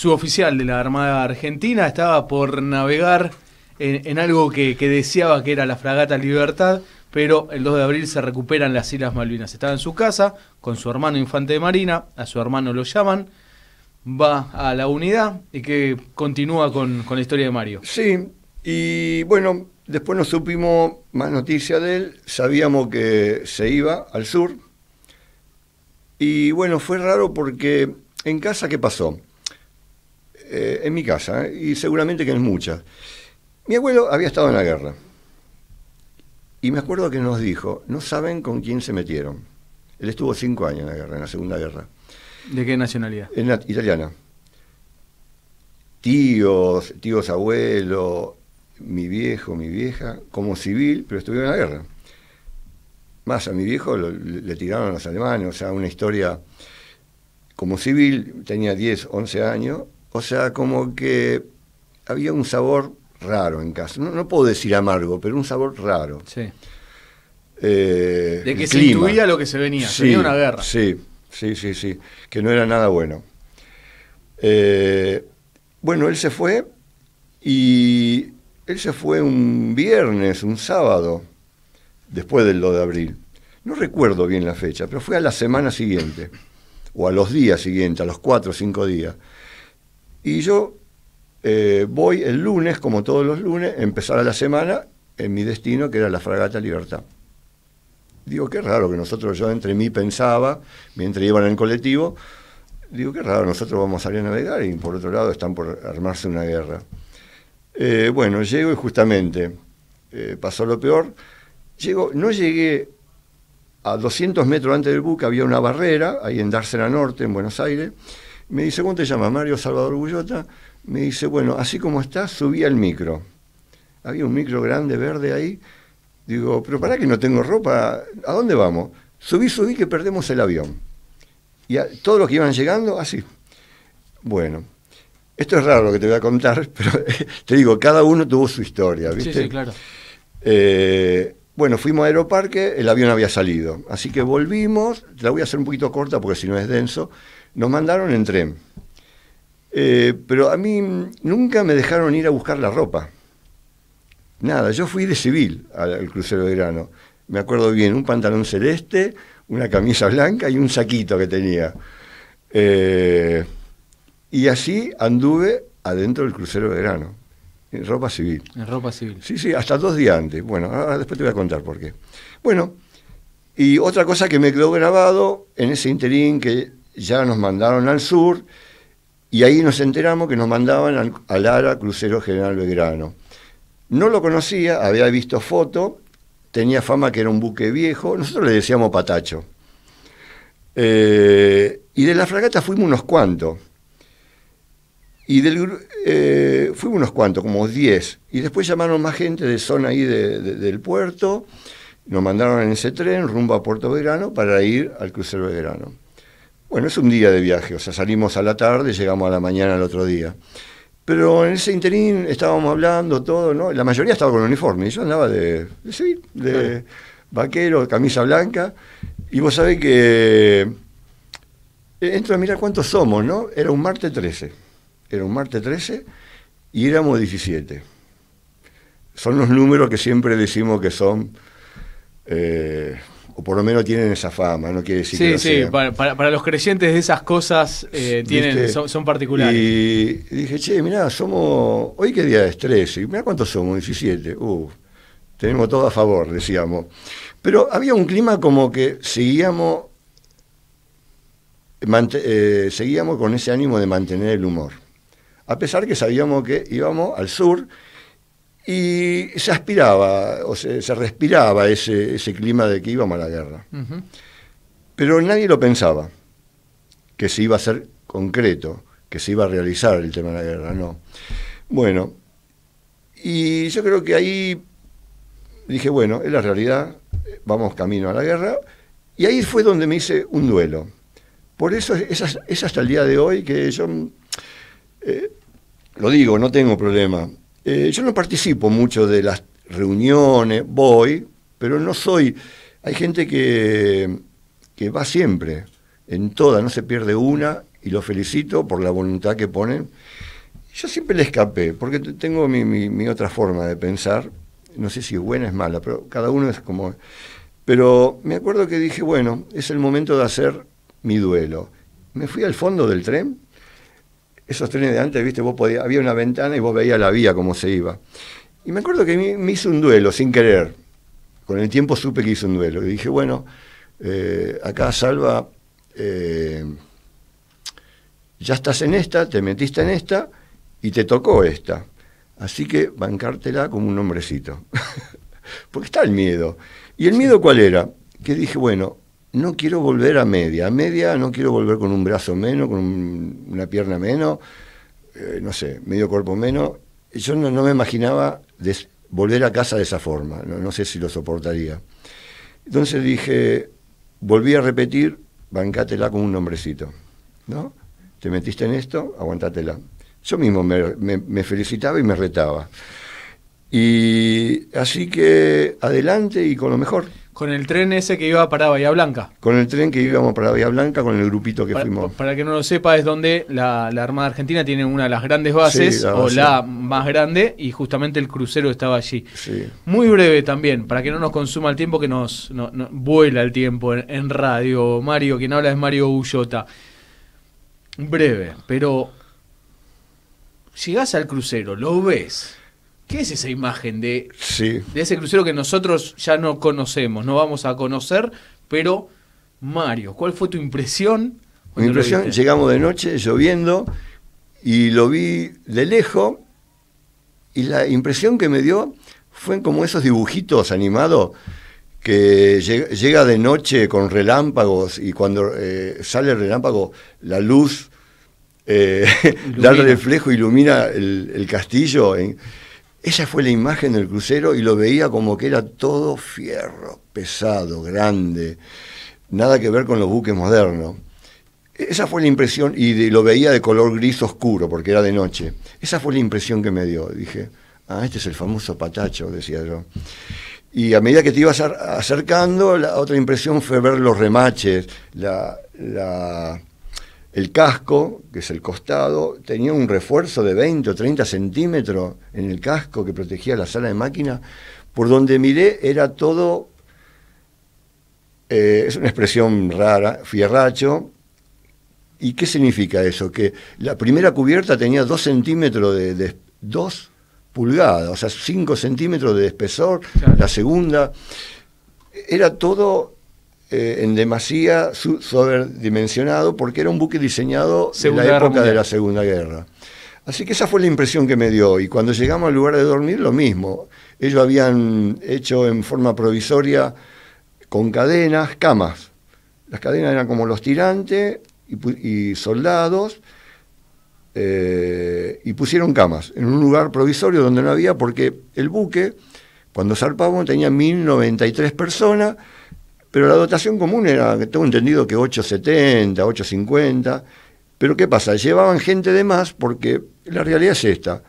suboficial de la Armada Argentina, estaba por navegar en, algo que, deseaba que era la fragata Libertad, pero el 2 de abril se recuperan las Islas Malvinas. Estaba en su casa con su hermano infante de Marina, a su hermano lo llaman, va a la unidad y que continúa con, con la historia de Mario. Sí, y bueno, después no supimos más noticias de él, sabíamos que se iba al sur. Y bueno, fue raro porque en casa, ¿qué pasó? Eh, en mi casa, ¿eh? y seguramente que en muchas. Mi abuelo había estado en la guerra. Y me acuerdo que nos dijo, no saben con quién se metieron. Él estuvo cinco años en la guerra, en la Segunda Guerra. ¿De qué nacionalidad? italiana. Tíos, tíos abuelo mi viejo, mi vieja, como civil, pero estuvieron en la guerra. Más a mi viejo le, le tiraron a los alemanes, o sea, una historia como civil, tenía 10, 11 años, o sea, como que había un sabor raro en casa. No, puedo decir amargo, pero un sabor raro. Sí. Eh, de que se intuía lo que se venía, se venía una guerra. Sí, sí, sí, sí, que no era nada bueno. Eh, bueno, él se fue y él se fue un viernes, un sábado, después del 2 de abril. No recuerdo bien la fecha, pero fue a la semana siguiente, o a los días siguientes, a los cuatro o cinco días. Y yo eh, voy el lunes, como todos los lunes, empezar la semana en mi destino, que era la Fragata Libertad. Digo, qué raro que nosotros, yo entre mí pensaba, mientras iban en colectivo, digo, qué raro, nosotros vamos a salir a navegar y por otro lado están por armarse una guerra. Eh, bueno, llego y justamente eh, pasó lo peor. no llegué a 200 metros antes del buque, había una barrera ahí en Dársena Norte, en Buenos Aires, me dice, ¿cómo te llamas? Mario Salvador Bullota. Me dice, bueno, así como estás, subí al micro. Había un micro grande, verde ahí. Digo, pero para que no tengo ropa, ¿a dónde vamos? Subí, subí, que perdemos el avión. Y todos los que iban llegando, así. Bueno, esto es raro lo que te voy a contar, pero te digo, cada uno tuvo su historia, ¿viste? Sí, sí, claro. Eh, bueno, fuimos a Aeroparque, el avión había salido. Así que volvimos, la voy a hacer un poquito corta porque si no es denso. Nos mandaron en tren. Eh, pero a mí nunca me dejaron ir a buscar la ropa. Nada, yo fui de civil al, crucero de verano. Me acuerdo bien, un pantalón celeste, una camisa blanca y un saquito que tenía. Eh, y así anduve adentro del crucero de verano, en ropa civil. En ropa civil. Sí, sí, hasta dos días antes. Bueno, ahora después te voy a contar por qué. Bueno, y otra cosa que me quedó grabado en ese interín que ya nos mandaron al sur y ahí nos enteramos que nos mandaban al, ARA Crucero General Belgrano. No lo conocía, había visto foto, tenía fama que era un buque viejo, nosotros le decíamos patacho. Eh, y de la fragata fuimos unos cuantos. Y del, eh, fuimos unos cuantos, como 10. Y después llamaron más gente de zona ahí del puerto. Nos mandaron en ese tren rumbo a Puerto Belgrano para ir al crucero Belgrano. Bueno, es un día de viaje, o sea, salimos a la tarde, y llegamos a la mañana al otro día. Pero en ese interín estábamos hablando todo, ¿no? La mayoría estaba con uniforme, yo andaba de, de vaquero, camisa blanca, y vos sabés que eh, entro a mirar cuántos somos, ¿no? Era un martes 13, era un martes 13 y éramos 17. Son los números que siempre decimos que son eh, por lo menos tienen esa fama, no quiere decir sí, que. Sí, sí, para, los creyentes de esas cosas eh, son, particulares. Y dije, che, mirá, somos. ¿Hoy qué día estrés y Mirá cuántos somos, 17. Uff, tenemos todo a favor, decíamos. Pero había un clima como que seguíamos. Eh, seguíamos con ese ánimo de mantener el humor. A pesar que sabíamos que íbamos al sur y se aspiraba, o se, respiraba ese, clima de que íbamos a la guerra. Pero nadie lo pensaba, que se iba a ser concreto, que se iba a realizar el tema de la guerra, no. Bueno, y yo creo que ahí dije, bueno, es la realidad, vamos camino a la guerra. Y ahí fue donde me hice un duelo. Por eso es, hasta el día de hoy que yo, eh, lo digo, no tengo problema. Eh, yo no participo mucho de las reuniones, voy, pero no soy... Hay gente que, que va siempre, en todas, no se pierde una, y lo felicito por la voluntad que ponen. Yo siempre le escapé, porque tengo mi, mi otra forma de pensar, no sé si es buena o es mala, pero cada uno es como... Pero me acuerdo que dije, bueno, es el momento de hacer mi duelo. Me fui al fondo del tren esos trenes de antes, viste, vos había una ventana y vos veías la vía cómo se iba. Y me acuerdo que me, hice un duelo sin querer. Con el tiempo supe que hice un duelo. Y dije, bueno, eh, acá Salva, eh, ya estás en esta, te metiste en esta y te tocó esta. Así que bancártela como un hombrecito. Porque está el miedo. ¿Y el miedo cuál era? Que dije, bueno, no quiero volver a media. A media no quiero volver con un brazo menos, con una pierna menos, eh, no sé, medio cuerpo menos. Yo no, me imaginaba volver a casa de esa forma, no, sé si lo soportaría. Entonces dije, volví a repetir, bancátela con un nombrecito, ¿no? Te metiste en esto, aguantátela. Yo mismo me felicitaba y me retaba. Y así que adelante y con lo mejor. Con el tren ese que iba para Bahía Blanca. Con el tren que íbamos para Bahía Blanca, con el grupito que fuimos. Para que no lo sepa, es donde la, Armada Argentina tiene una de las grandes bases, o la más grande, y justamente el crucero estaba allí. Sí. Muy breve también, para que no nos consuma el tiempo, que nos vuela el tiempo en, radio. Mario, quien habla es Mario Ullota. Breve, pero llegás al crucero, lo ves ¿Qué es esa imagen de, ese crucero que nosotros ya no conocemos, no vamos a conocer? Pero, Mario, ¿cuál fue tu impresión? Mi impresión, llegamos de noche, lloviendo, y lo vi de lejos, y la impresión que me dio fue como esos dibujitos animados que llega de noche con relámpagos y cuando eh, sale el relámpago la luz eh, da reflejo, ilumina el, castillo. Esa fue la imagen del crucero y lo veía como que era todo fierro, pesado, grande, nada que ver con los buques modernos. Esa fue la impresión, y lo veía de color gris oscuro porque era de noche. Esa fue la impresión que me dio. Dije, ah, este es el famoso patacho, decía yo. Y a medida que te ibas acercando, la otra impresión fue ver los remaches, la el casco, que es el costado, tenía un refuerzo de 20 o 30 centímetros en el casco que protegía la sala de máquina. Por donde miré era todo, eh, es una expresión rara, fierracho. ¿Y qué significa eso? Que la primera cubierta tenía 2 centímetros de, 2 pulgadas, o sea, 5 centímetros de espesor, la segunda. Era todo eh, en demasía sobredimensionado porque era un buque diseñado en la época de la Segunda Guerra. Así que esa fue la impresión que me dio. Y cuando llegamos al lugar de dormir, lo mismo. Ellos habían hecho en forma provisoria, con cadenas, camas. Las cadenas eran como los tirantes y, soldados. Eh, y pusieron camas en un lugar provisorio donde no había, porque el buque, cuando zarpamos, tenía 1093 personas pero la dotación común era, tengo entendido que 870, 850. Pero ¿qué pasa? Llevaban gente de más porque la realidad es esta.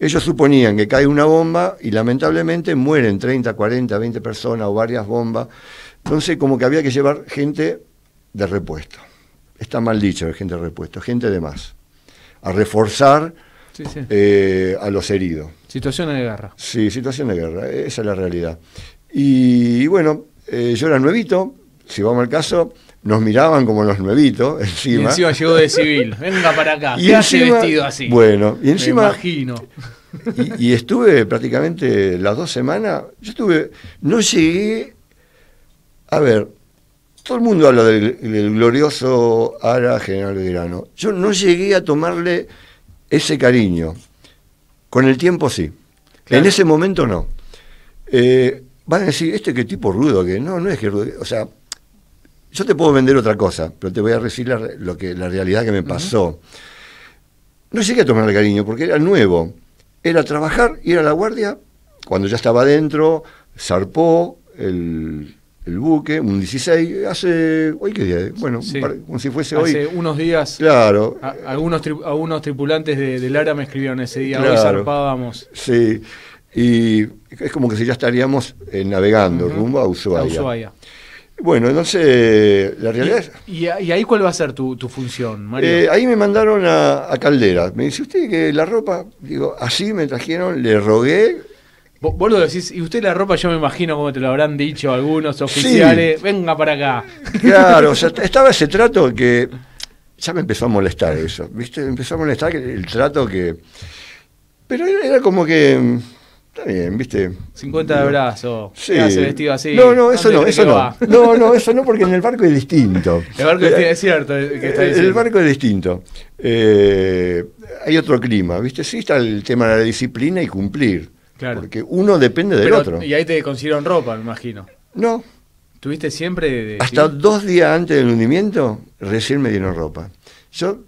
Ellos suponían que cae una bomba y lamentablemente mueren 30, 40, 20 personas o varias bombas. Entonces como que había que llevar gente de repuesto. Está mal dicho gente de repuesto, gente de más. A reforzar eh, a los heridos. Situación de guerra. Sí, situación de guerra, esa es la realidad. y bueno, eh, yo era nuevito, si vamos al caso, nos miraban como los nuevitos encima. Y encima llegó de civil, venga para acá, y vestido así? Bueno, y encima... Me imagino. Y, estuve prácticamente las dos semanas, yo estuve, no llegué, a ver, todo el mundo habla del, glorioso Ara General Belgrano, yo no llegué a tomarle ese cariño, con el tiempo sí, en ese momento no. Eh, van a decir, este qué tipo rudo, que no, no es que rudo, o sea, yo te puedo vender otra cosa, pero te voy a decir la, lo que, la realidad que me pasó. No sé No llegué a tomar cariño porque era nuevo. Era trabajar, y era la guardia, cuando ya estaba adentro, zarpó el, buque, un 16, hace, hoy qué día, bueno, como si fuese hoy. Hace unos días, claro. algunos, algunos tripulantes de, área Lara me escribieron ese día, hoy zarpábamos. Sí y es como que si ya estaríamos eh, navegando rumbo a Ushuaia. Bueno, entonces la realidad es... ¿Y, ahí cuál va a ser tu, función, María. Eh, ahí me mandaron a, Caldera. Me dice, ¿usted que la ropa? Digo, así me trajeron, le rogué. Vos, lo decís, y usted la ropa yo me imagino como te lo habrán dicho algunos oficiales, venga para acá. Claro, estaba ese trato que ya me empezó a molestar eso, ¿viste? empezó a molestar el trato que... Pero era como que Está bien, ¿viste? 50 de brazo. Sí. vestido así. No, no, eso no, eso no. No, no, eso no, porque en el barco es distinto. el barco es, eh, cierto. Eh, el barco es distinto. Eh, hay otro clima, ¿viste? Sí está el tema de la disciplina y cumplir. Claro. Porque uno depende del otro. Y ahí te consiguieron ropa, me imagino. No. ¿Tuviste siempre.? Hasta dos días antes del hundimiento, recién me dieron ropa. Yo.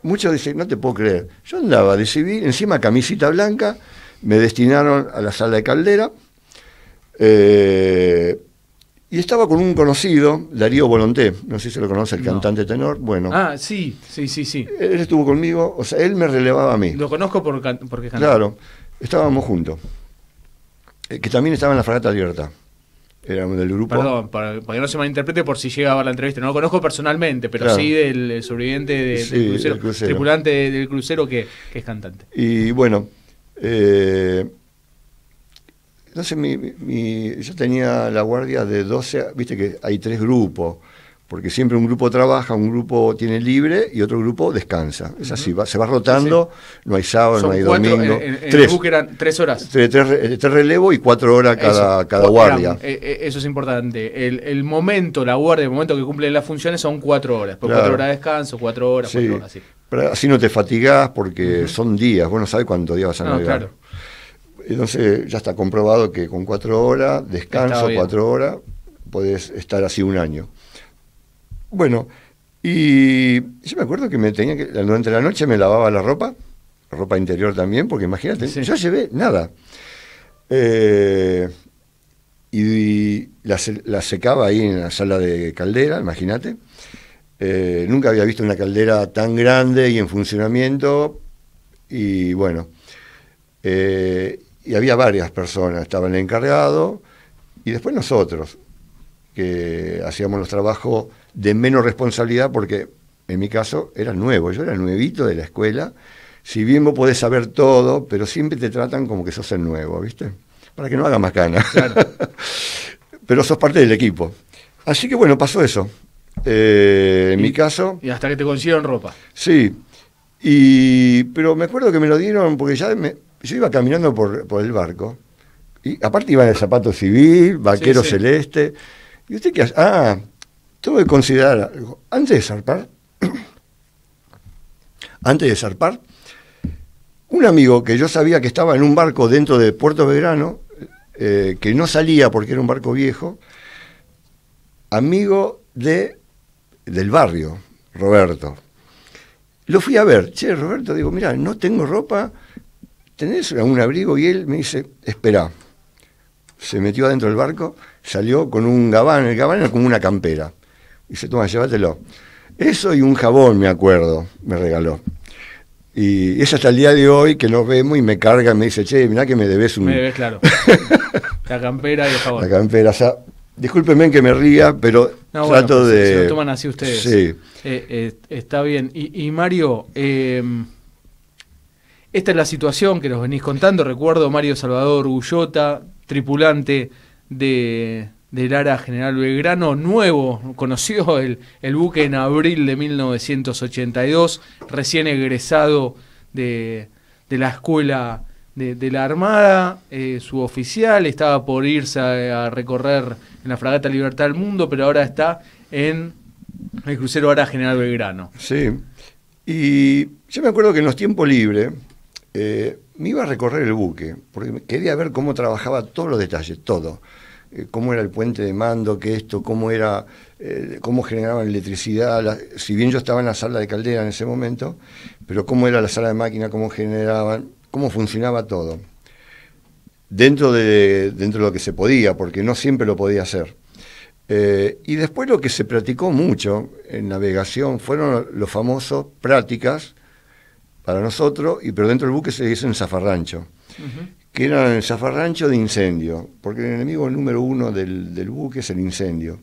Muchos dicen, no te puedo creer. Yo andaba de civil, encima camisita blanca me destinaron a la sala de caldera. Eh, y estaba con un conocido, Darío Volonté, no sé si se lo conoce, el cantante tenor, bueno. Ah, sí, sí, sí, sí. Él estuvo conmigo, o sea, él me relevaba a mí. Lo conozco por porque Claro, estábamos juntos, eh, que también estaba en la Fragata abierta Era del grupo. Perdón, para, que no se malinterprete por si llega a la entrevista. No lo conozco personalmente, pero sí del sobreviviente del crucero, tripulante del crucero que, que es cantante. Y bueno, eh, entonces mi, yo tenía la guardia de 12, viste que hay tres grupos, porque siempre un grupo trabaja, un grupo tiene libre y otro grupo descansa. Es así, se va rotando, no hay sábado, no hay domingo. tres, eran tres horas. Eh, tres, relevos y cuatro horas cada, cada guardia. Eh, eh, eso es importante. El, momento, la guardia, el momento que cumple las funciones son cuatro horas. Pues cuatro horas de descanso, cuatro horas, Así horas, así no te fatigás porque son días, vos no sabes cuántos días vas a no, Claro. Entonces ya está comprobado que con cuatro horas, descanso cuatro horas, puedes estar así un año. Bueno, y yo me acuerdo que me tenía que, durante la noche me lavaba la ropa, ropa interior también, porque imagínate, yo llevé nada. Eh, y, la, la, secaba ahí en la sala de caldera, imagínate. Eh, nunca había visto una caldera tan grande y en funcionamiento. Y bueno, eh, y había varias personas, Estaban encargados y después nosotros, que hacíamos los trabajos de menos responsabilidad porque en mi caso era nuevo, yo era nuevito de la escuela. Si bien vos podés saber todo, pero siempre te tratan como que sos el nuevo, ¿viste? Para que no hagas más canas. pero sos parte del equipo. Así que bueno, pasó eso. Eh, en mi caso. Y hasta que te consiguieron ropa. Sí. Y, pero me acuerdo que me lo dieron porque ya yo iba caminando por, el barco. Y aparte iba en el zapato civil, vaquero celeste. ¿Y usted que Ah, tuve que considerar algo. Antes de zarpar, antes de zarpar, un amigo que yo sabía que estaba en un barco dentro de Puerto Belgrano, eh, que no salía porque era un barco viejo, amigo de del barrio, Roberto. Lo fui a ver, che, Roberto, digo, mira, no tengo ropa, ¿tenés un abrigo? Y él me dice, espera. Se metió adentro del barco, salió con un gabán, el gabán era como una campera. Y dice, toma, llévatelo. Eso y un jabón, me acuerdo, me regaló. Y es hasta el día de hoy que nos vemos y me carga y me dice, che, mirá que me debes un... Me debes, claro. la campera y el jabón. La campera, ya... Discúlpenme que me ría, pero trato pues, de. Se lo toman así ustedes. Sí. Eh, eh, está bien. Y, Mario, eh, esta es la situación que nos venís contando. Recuerdo Mario Salvador Gullota, tripulante del Ara General Belgrano, nuevo, conoció el, buque en abril de 1982, recién egresado de, de la escuela de, la Armada, eh, su oficial, estaba por irse a, recorrer en la Fragata Libertad del Mundo, pero ahora está en el crucero Ara General Belgrano. Sí, y yo me acuerdo que en los tiempos libres eh, me iba a recorrer el buque, porque quería ver cómo trabajaba todos los detalles, todo eh, cómo era el puente de mando, qué esto, cómo era, cómo generaban electricidad, si bien yo estaba en la sala de caldera en ese momento, pero cómo era la sala de máquina, cómo generaban, cómo funcionaba todo. Dentro de, dentro de lo que se podía, porque no siempre lo podía hacer. Eh, y después lo que se practicó mucho en navegación fueron los famosos prácticas para nosotros, y pero dentro del buque se el zafarrancho, que era el zafarrancho de incendio, porque el enemigo número uno del, buque es el incendio.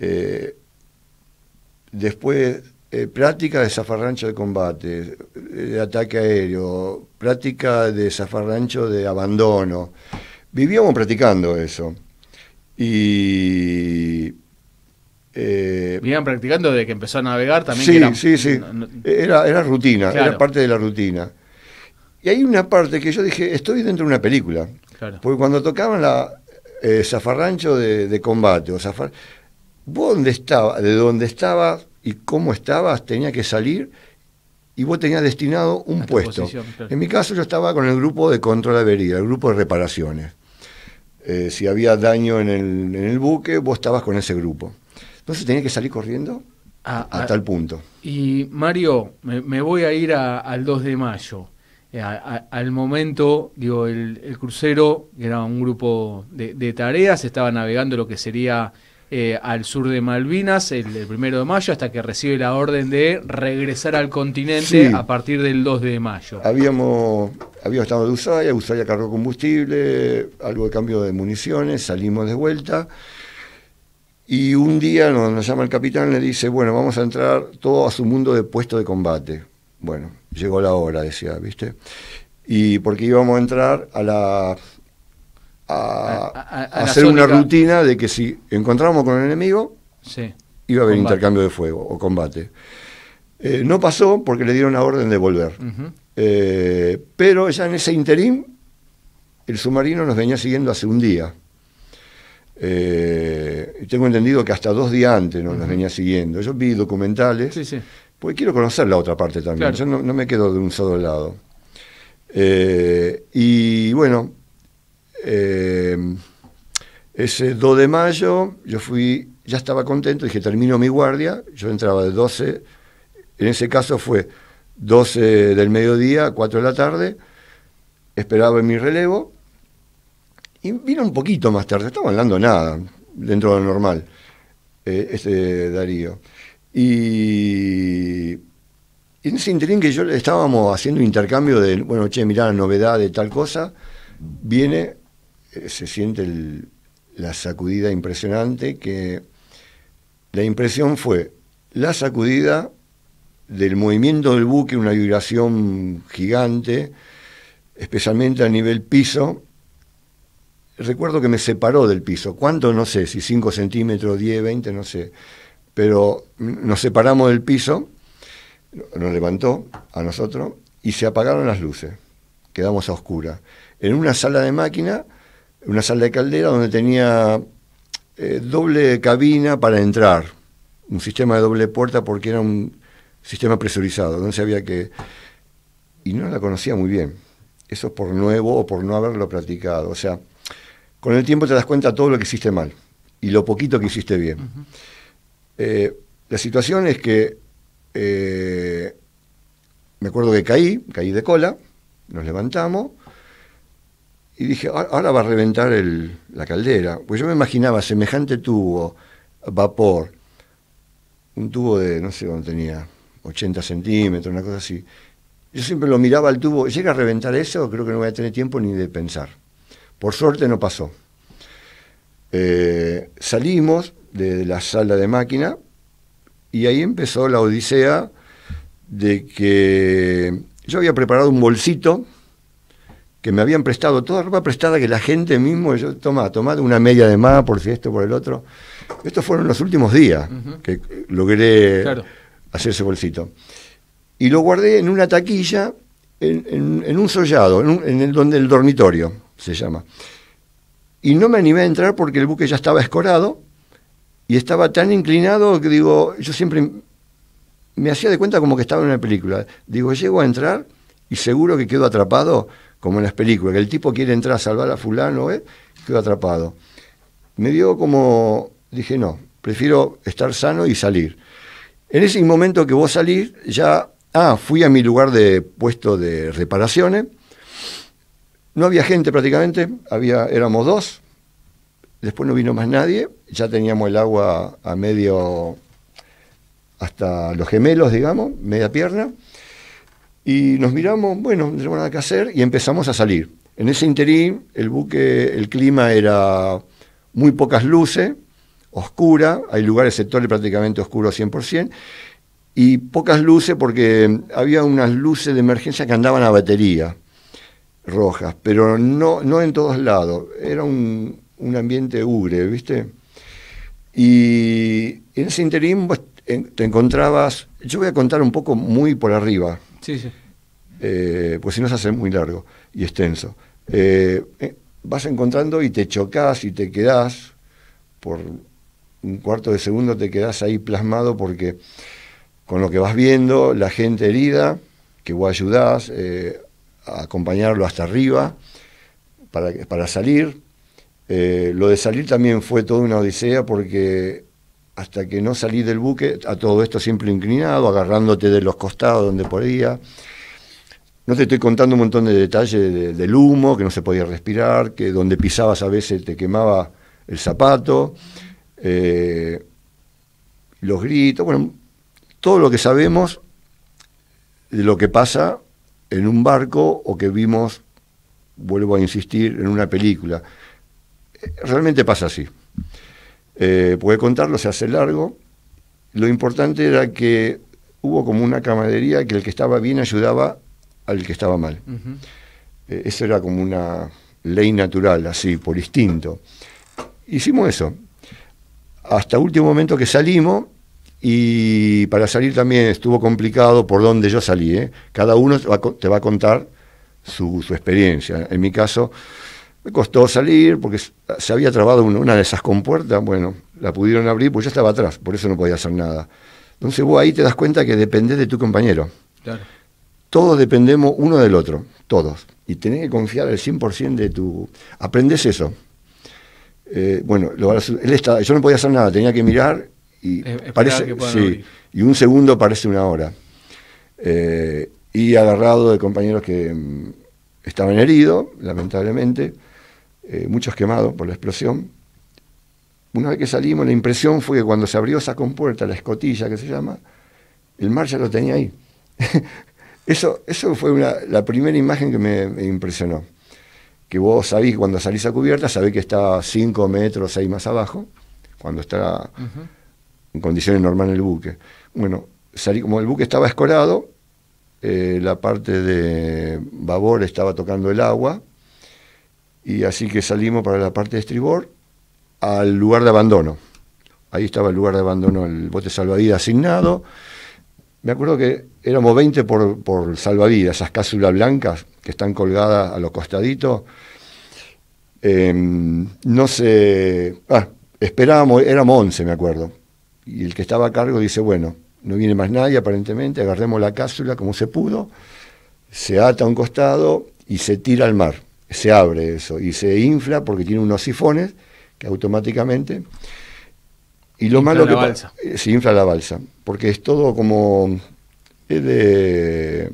Eh, después eh, práctica de zafarrancho de combate, de ataque aéreo, práctica de zafarrancho de abandono. Vivíamos practicando eso. Y. Eh, Vivían practicando desde que empezó a navegar también. Sí, sí, sí. era, rutina, era parte de la rutina. Y hay una parte que yo dije, estoy dentro de una película. Porque cuando tocaban la eh, zafarrancho de, combate, o zafar, ¿dónde estaba? De estaba y cómo estabas, tenía que salir y vos tenías destinado un puesto. En mi caso yo estaba con el grupo de control de avería, el grupo de reparaciones. Eh, si había daño en el, en el, buque, vos estabas con ese grupo. Entonces tenía que salir corriendo a ah, hasta ah, punto. Y Mario, me, voy a ir al 2 de mayo. Eh, al momento, digo, el, crucero, que era un grupo de tareas, estaba navegando lo que sería eh, al sur de Malvinas el, primero de mayo hasta que recibe la orden de regresar al continente a partir del 2 de mayo. Habíamos, habíamos estado de Ushuaia, Ushuaia cargó combustible, algo de cambio de municiones, salimos de vuelta. Y un día nos, llama el capitán, le dice, bueno, vamos a entrar todo a su mundo de puesto de combate. Bueno, llegó la hora, decía, ¿viste? Y porque íbamos a entrar a la, a, hacer una rutina de que si encontrábamos con el enemigo, iba a haber intercambio de fuego o combate. Eh, no pasó porque le dieron la orden de volver. Eh, pero ya en ese interín, el submarino nos venía siguiendo hace un día. Eh, tengo entendido que hasta dos días antes nos, venía siguiendo. Yo vi documentales, porque quiero conocer la otra parte también. Yo no, no, me quedo de un solo lado. y bueno, Em, ese 2 de mayo yo fui, ya estaba contento, dije termino mi guardia, yo entraba de 12, en ese caso fue 12 del mediodía 4 de la tarde, esperaba en mi relevo y vino un poquito más tarde, estaba hablando nada, dentro de lo normal, eh, este Darío. Y en ese interín que yo estábamos haciendo intercambio de, bueno, che, mirá la novedad de tal cosa, viene eh, se siente la sacudida impresionante, que la impresión fue la sacudida del movimiento del buque, una vibración gigante, especialmente a nivel piso. Recuerdo que me separó del piso, cuánto no sé, si 5 centímetros, 10, 20, no sé, pero nos separamos del piso, nos levantó a nosotros y se apagaron las luces, quedamos a oscuras. En una sala de máquina una sala de caldera donde tenía eh, doble cabina para entrar, un sistema de doble puerta porque era un sistema presurizado, se había que... Y no la conocía muy bien, eso por nuevo o por no haberlo practicado, o sea, con el tiempo te das cuenta todo lo que hiciste mal y lo poquito que hiciste bien. Eh, la situación es que eh, me acuerdo que caí, caí de cola, nos levantamos y dije, ah, ahora va a reventar la caldera. Pues yo me imaginaba semejante tubo, vapor, un tubo de, no sé dónde tenía, 80 centímetros, una cosa así. Yo siempre lo miraba al tubo, llega a reventar eso, creo que no voy a tener tiempo ni de pensar. Por suerte no pasó. Eh, salimos de la sala de máquina y ahí empezó la odisea de que yo había preparado un bolsito que me habían prestado, toda ropa prestada que la gente mismo, yo, tomaba tomaba una media de más por si esto, por el otro. Estos fueron los últimos días que logré hacer ese bolsito. Y lo guardé en una taquilla, en, un sollado, en, el, donde el dormitorio se llama. Y no me animé a entrar porque el buque ya estaba escorado y estaba tan inclinado que digo, yo siempre me hacía de cuenta como que estaba en una película. Digo, llego a entrar y seguro que quedo atrapado como en las películas, que el tipo quiere entrar a salvar a fulano, ¿eh? quedó atrapado. Me dio como, dije, no, prefiero estar sano y salir. En ese momento que vos salís, ya, ah, fui a mi lugar de puesto de reparaciones, no había gente prácticamente, había, éramos dos, después no vino más nadie, ya teníamos el agua a medio, hasta los gemelos, digamos, media pierna y nos miramos, bueno, no tenemos nada que hacer y empezamos a salir. En ese interín, el buque, el clima era muy pocas luces, oscura, hay lugares, sectores prácticamente oscuros 100%, y pocas luces porque había unas luces de emergencia que andaban a batería rojas, pero no, no en todos lados, era un, un ambiente ugre, ¿viste? Y en ese interín te encontrabas, yo voy a contar un poco muy por arriba, Sí, eh, pues si no se hace muy largo y extenso. Eh, eh, vas encontrando y te chocas y te quedás, por un cuarto de segundo te quedás ahí plasmado porque con lo que vas viendo, la gente herida, que vos ayudás a acompañarlo hasta arriba para, para salir. lo de salir también fue toda una odisea porque hasta que no salí del buque, a todo esto siempre inclinado, agarrándote de los costados donde podía. No te estoy contando un montón de detalles del humo, que no se podía respirar, que donde pisabas a veces te quemaba el zapato, eh, los gritos, bueno, todo lo que sabemos de lo que pasa en un barco o que vimos, vuelvo a insistir, en una película. Realmente pasa así. Eh, puede contarlo se hace largo. Lo importante era que hubo como una camaradería que el que estaba bien ayudaba al que estaba mal. Esa eh, eso era como una ley natural, así, por instinto. Hicimos eso. Hasta último momento que salimos, y para salir también estuvo complicado por donde yo salí. ¿eh? Cada uno te va a contar su, su experiencia. En mi caso, me costó salir porque se había trabado una de esas compuertas, bueno, la pudieron abrir pues ya estaba atrás, por eso no podía hacer nada. Entonces vos ahí te das cuenta que dependés de tu compañero. Claro. Todos dependemos uno del otro, todos. Y tenés que confiar el 100% de tu... Aprendes eso. Eh, bueno, él estaba, yo no podía hacer nada, tenía que mirar y parece sí, y un segundo parece una hora. Eh, y agarrado de compañeros que mm, estaban heridos, lamentablemente. Eh, muchos quemados por la explosión. Una vez que salimos, la impresión fue que cuando se abrió esa compuerta, la escotilla que se llama, el mar ya lo tenía ahí. eso, eso fue la primera imagen que me, impresionó. Que vos sabés cuando salís a cubierta, sabés que está 5 metros, ahí más abajo, cuando está en condiciones normales el buque. Bueno, salí, como el buque estaba escorado, eh, la parte de babor estaba tocando el agua, y así que salimos para la parte de estribor al lugar de abandono. Ahí estaba el lugar de abandono, el bote salvavidas asignado. Me acuerdo que éramos 20 por, por salvavidas, esas cápsulas blancas que están colgadas a los costaditos. Em, no sé, ah, esperábamos, éramos 11, me acuerdo. Y el que estaba a cargo dice, bueno, no viene más nadie aparentemente, agarremos la cápsula como se pudo, se ata a un costado y se tira al mar se abre eso y se infla porque tiene unos sifones que automáticamente... Y lo malo que balsa. Eh, se infla la balsa, porque es todo como... Es de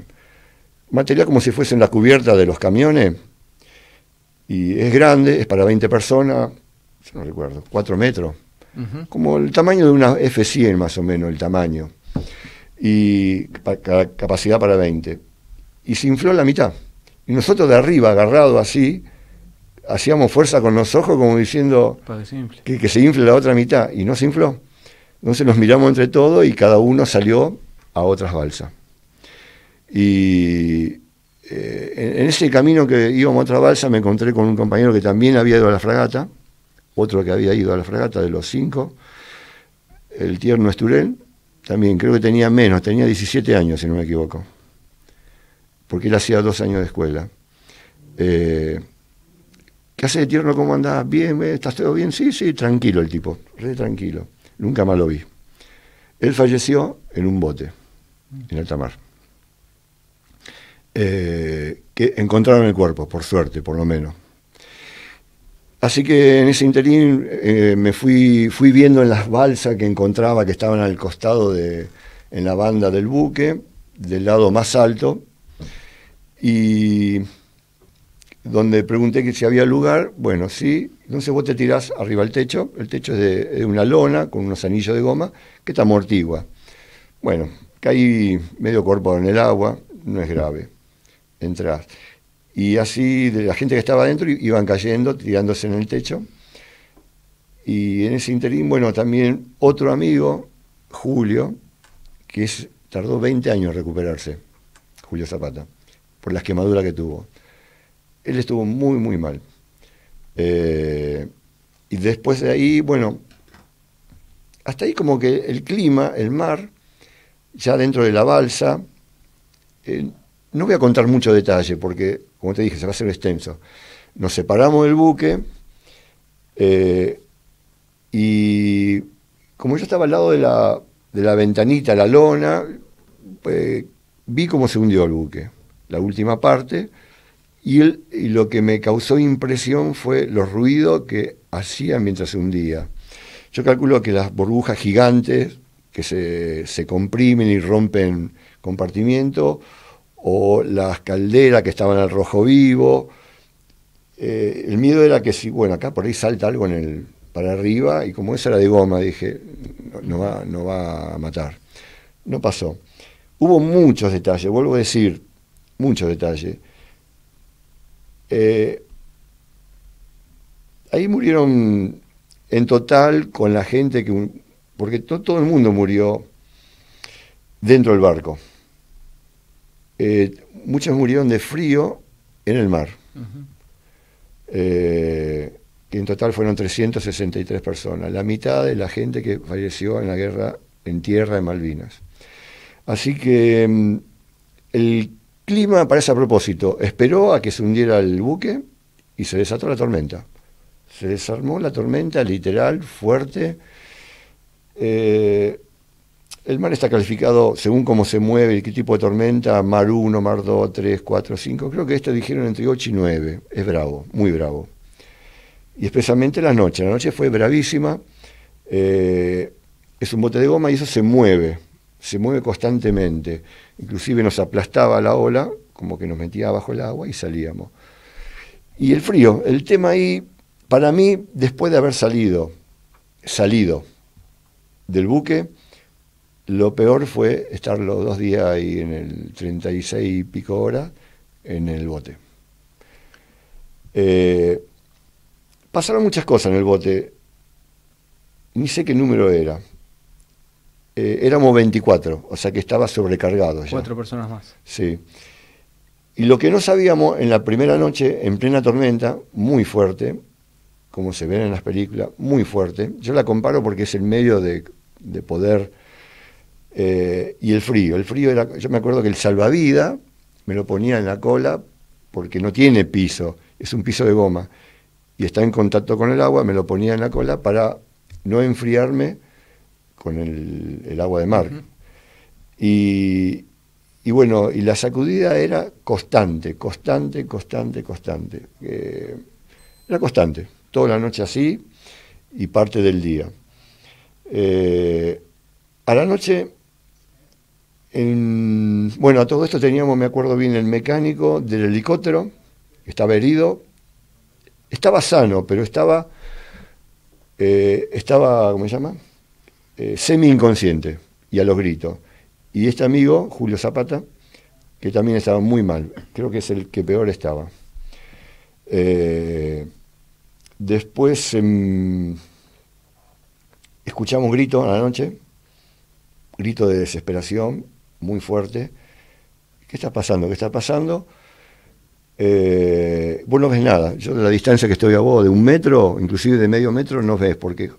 material como si fuesen en la cubierta de los camiones. Y es grande, es para 20 personas, no recuerdo, 4 metros. Como el tamaño de una F100 más o menos, el tamaño. Y capacidad para 20. Y se infló la mitad. Y nosotros de arriba, agarrados así, hacíamos fuerza con los ojos como diciendo que, que, se infle la otra mitad. Y no se infló. Entonces nos miramos entre todos y cada uno salió a otras balsas. Y eh, en, ese camino que íbamos a otra balsa me encontré con un compañero que también había ido a la fragata, otro que había ido a la fragata de los cinco, el tierno Esturel, también creo que tenía menos, tenía 17 años si no me equivoco porque él hacía dos años de escuela. Eh, ¿Qué hace de tierno? ¿Cómo andás? ¿Bien? ¿Estás todo bien? Sí, sí, tranquilo el tipo, re tranquilo. Nunca más lo vi. Él falleció en un bote, en alta mar. Eh, que encontraron el cuerpo, por suerte, por lo menos. Así que en ese interín eh, me fui, fui viendo en las balsas que encontraba que estaban al costado de, en la banda del buque, del lado más alto, y donde pregunté que si había lugar, bueno, sí, entonces vos te tirás arriba al techo, el techo es de, una lona con unos anillos de goma que está amortigua. Bueno, caí medio cuerpo en el agua, no es grave, entras. Y así de la gente que estaba adentro iban cayendo, tirándose en el techo. Y en ese interín, bueno, también otro amigo, Julio, que es, tardó 20 años en recuperarse, Julio Zapata por la quemadura que tuvo. Él estuvo muy, muy mal. Eh, y después de ahí, bueno, hasta ahí como que el clima, el mar, ya dentro de la balsa, eh, no voy a contar mucho detalle porque, como te dije, se va a hacer extenso. Nos separamos del buque eh, y como yo estaba al lado de la, ventanita, la lona, vi cómo se hundió el buque la última parte, y, lo que me causó impresión fue los ruidos que hacían mientras se hundía. Yo calculo que las burbujas gigantes que se, comprimen y rompen compartimiento, o las calderas que estaban al rojo vivo, eh, el miedo era que si, bueno, acá por ahí salta algo en el, para arriba y como eso era de goma, dije, no, va, no va a matar. No pasó. Hubo muchos detalles, vuelvo a decir, muchos detalle eh, ahí murieron en total con la gente que... Porque todo el mundo murió dentro del barco. Eh, muchos murieron de frío en el mar. Eh, en total fueron 363 personas, la mitad de la gente que falleció en la guerra en tierra de Malvinas. Así que mm, el clima parece a propósito. Esperó a que se hundiera el buque y se desató la tormenta. Se desarmó la tormenta literal, fuerte. Eh, el mar está calificado según cómo se mueve y qué tipo de tormenta, mar 1, mar 2, 3, 4, 5. Creo que esto dijeron entre 8 y 9. Es bravo, muy bravo. Y especialmente la noche. La noche fue bravísima. Eh, es un bote de goma y eso se mueve se mueve constantemente, inclusive nos aplastaba la ola, como que nos metía bajo el agua y salíamos. Y el frío, el tema ahí, para mí, después de haber salido, salido del buque, lo peor fue estar los dos días ahí en el 36 y pico horas en el bote. Eh, pasaron muchas cosas en el bote. Ni sé qué número era. Eh, éramos 24, o sea que estaba sobrecargado. Ya. Cuatro personas más. Sí. Y lo que no sabíamos en la primera noche, en plena tormenta, muy fuerte, como se ven en las películas, muy fuerte. Yo la comparo porque es el medio de, de poder eh, y el frío. El frío era, yo me acuerdo que el salvavida me lo ponía en la cola porque no tiene piso, es un piso de goma y está en contacto con el agua, me lo ponía en la cola para no enfriarme con el, agua de mar. y, bueno, y la sacudida era constante, constante, constante, constante. Eh, era constante, toda la noche así y parte del día. Eh, a la noche, bueno, a todo esto teníamos, me acuerdo bien, el mecánico del helicóptero, estaba herido, estaba sano, pero estaba, eh, estaba, ¿cómo se llama? Eh, semi-inconsciente y a los gritos. Y este amigo, Julio Zapata, que también estaba muy mal, creo que es el que peor estaba. Eh, después em, escuchamos gritos a la noche, grito de desesperación muy fuerte. ¿Qué está pasando? ¿Qué está pasando? Bueno eh, vos no ves nada. Yo de la distancia que estoy a vos, de un metro, inclusive de medio metro, no ves, porque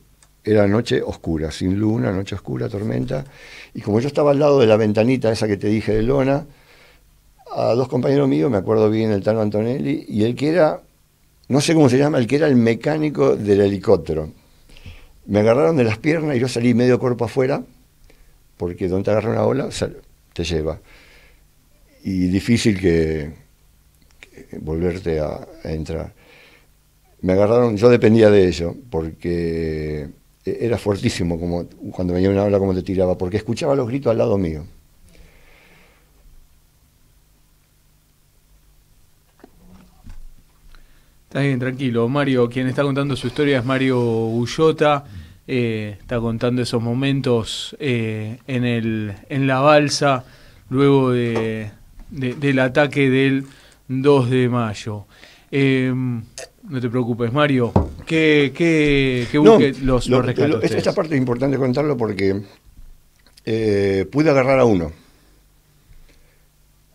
era noche oscura, sin luna, noche oscura, tormenta. Y como yo estaba al lado de la ventanita, esa que te dije de lona, a dos compañeros míos, me acuerdo bien el tal Antonelli, y el que era, no sé cómo se llama, el que era el mecánico del helicóptero. Me agarraron de las piernas y yo salí medio cuerpo afuera, porque donde te agarra una ola, te lleva. Y difícil que, volverte a, a entrar. Me agarraron, yo dependía de ello, porque e-, era fuertísimo como cuando venía una habla como te tiraba, porque escuchaba los gritos al lado mío. Está bien, tranquilo. Mario, quien está contando su historia es Mario Ullota. Eh, está contando esos momentos eh, en, en la balsa, luego del ataque del 2 de mayo. Eh, no te preocupes, Mario que, los, Esta, parte es importante contarlo porque eh, pude agarrar a uno.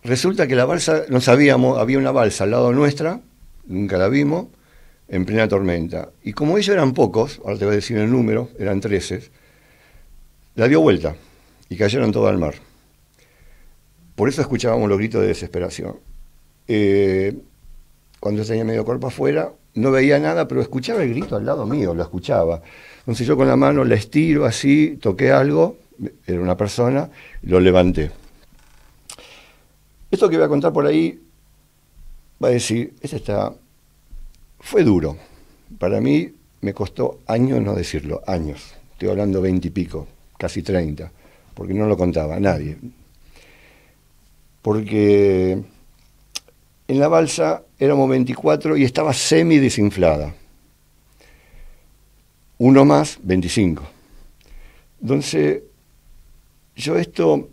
Resulta que la balsa, no sabíamos, había una balsa al lado nuestra, nunca la vimos, en plena tormenta. Y como ellos eran pocos, ahora te voy a decir el número, eran 13, la dio vuelta y cayeron todo al mar. Por eso escuchábamos los gritos de desesperación. Eh, cuando tenía medio cuerpo afuera, no veía nada, pero escuchaba el grito al lado mío, lo escuchaba. Entonces yo con la mano la estiro así, toqué algo, era una persona, lo levanté. Esto que voy a contar por ahí va a decir, este está, fue duro. Para mí me costó años no decirlo, años. Estoy hablando veintipico, casi treinta, porque no lo contaba nadie. Porque en la balsa éramos 24 y estaba semi desinflada. Uno más, 25. Entonces, yo esto,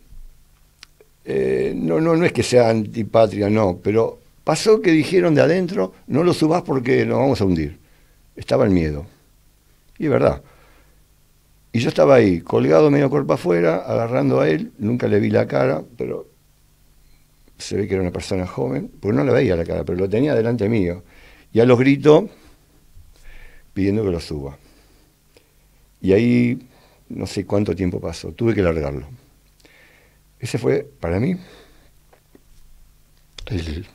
eh, no, no, no es que sea antipatria, no, pero pasó que dijeron de adentro, no lo subas porque nos vamos a hundir. Estaba el miedo. Y es verdad. Y yo estaba ahí, colgado medio cuerpo afuera, agarrando a él, nunca le vi la cara, pero se ve que era una persona joven, pues no la veía la cara, pero lo tenía delante mío. Y a los gritó... pidiendo que lo suba. Y ahí no sé cuánto tiempo pasó, tuve que largarlo. Ese fue, para mí, el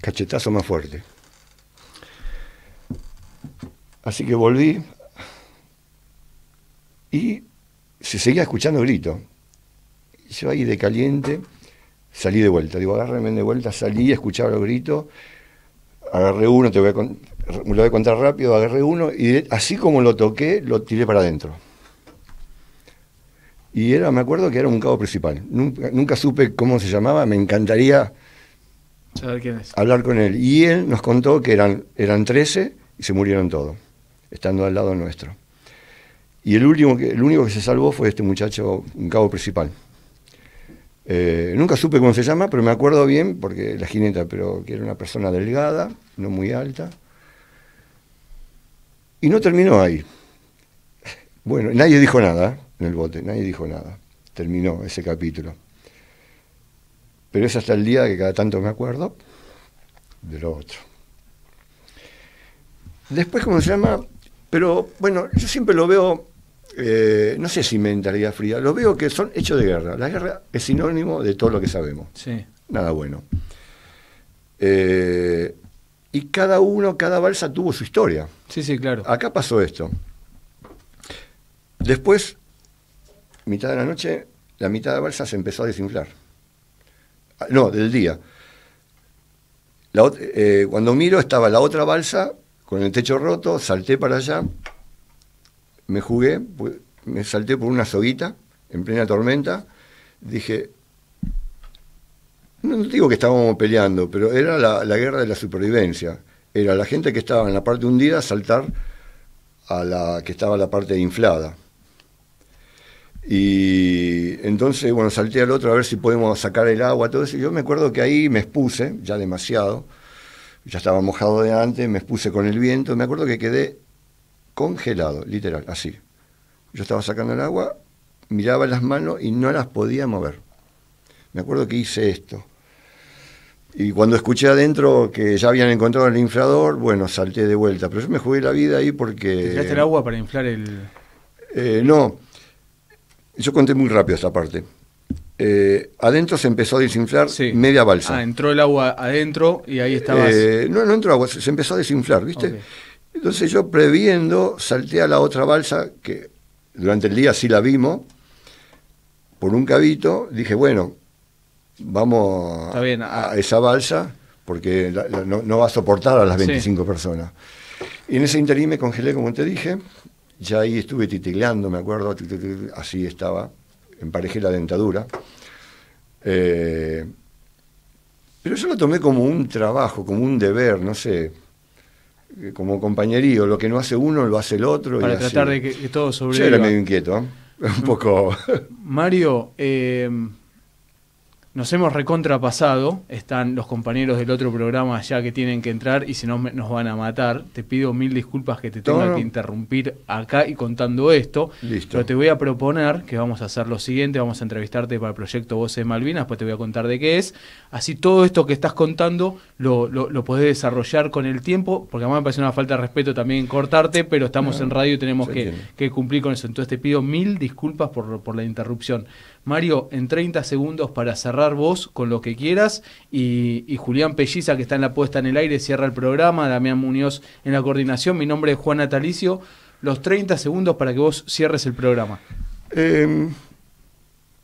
cachetazo más fuerte. Así que volví y se seguía escuchando grito. Yo ahí de caliente salí de vuelta. Digo, agárrenme de vuelta, salí, escuchaba los gritos, agarré uno, te voy a lo voy contar rápido, agarré uno y así como lo toqué, lo tiré para adentro. Y era, me acuerdo que era un cabo principal. Nunca, supe cómo se llamaba, me encantaría hablar con él. Y él nos contó que eran, eran 13 y se murieron todos, estando al lado nuestro. Y el, último el único que se salvó fue este muchacho, un cabo principal. Eh, nunca supe cómo se llama, pero me acuerdo bien, porque la jineta, pero que era una persona delgada, no muy alta. Y no terminó ahí. Bueno, nadie dijo nada ¿eh? en el bote, nadie dijo nada. Terminó ese capítulo. Pero es hasta el día que cada tanto me acuerdo de lo otro. Después, ¿cómo se llama? Pero bueno, yo siempre lo veo eh, no sé si mentalidad fría, lo veo que son hechos de guerra. La guerra es sinónimo de todo lo que sabemos. Sí. Nada bueno. Eh, y cada uno, cada balsa tuvo su historia. Sí, sí, claro. Acá pasó esto. Después, mitad de la noche, la mitad de la balsa se empezó a desinflar. Ah, no, del día. Eh, cuando miro estaba la otra balsa con el techo roto, salté para allá, me jugué, pues, me salté por una soguita en plena tormenta, dije, no, digo que estábamos peleando, pero era la, guerra de la supervivencia, era la gente que estaba en la parte hundida saltar a la que estaba la parte inflada. Y entonces, bueno, salté al otro a ver si podemos sacar el agua, todo eso. Yo me acuerdo que ahí me expuse, ya demasiado, ya estaba mojado de antes, me expuse con el viento, me acuerdo que quedé congelado, literal, así. Yo estaba sacando el agua, miraba las manos y no las podía mover. Me acuerdo que hice esto. Y cuando escuché adentro que ya habían encontrado el inflador, bueno, salté de vuelta. Pero yo me jugué la vida ahí porque... tiraste el agua para inflar el...? Eh, no. Yo conté muy rápido esta parte. Eh, adentro se empezó a desinflar media balsa. Ah, entró el agua adentro y ahí estaba. Eh, no, no entró agua, se empezó a desinflar, ¿viste? Entonces yo previendo salté a la otra balsa, que durante el día sí la vimos, por un cabito, dije, bueno, vamos a, esa balsa, porque no, va a soportar a las 25 personas. Y en ese interín me congelé, como te dije, ya ahí estuve titileando, me acuerdo, así estaba, emparejé la dentadura. Eh, pero yo lo tomé como un trabajo, como un deber, no sé. Eh, como compañerío, lo que no hace uno lo hace el otro. Para tratar de que, todo sobreviva. Yo era medio inquieto, un poco. Mario, eh, nos hemos recontrapasado, están los compañeros del otro programa ya que tienen que entrar y si no nos van a matar. Te pido mil disculpas que te tenga que interrumpir acá y contando esto. Listo. Pero te voy a proponer que vamos a hacer lo siguiente, vamos a entrevistarte para el proyecto Voces de Malvinas, pues te voy a contar de qué es. Así todo esto que estás contando lo, lo, podés desarrollar con el tiempo, porque además me parece una falta de respeto también cortarte, pero estamos en radio y tenemos que, cumplir con eso. Entonces te pido mil disculpas por, por la interrupción. Mario, en 30 segundos para cerrar vos con lo que quieras y, Julián Pelliza, que está en la puesta en el aire, cierra el programa, Damián Muñoz en la coordinación, mi nombre es Juan Natalicio, los 30 segundos para que vos cierres el programa. Em,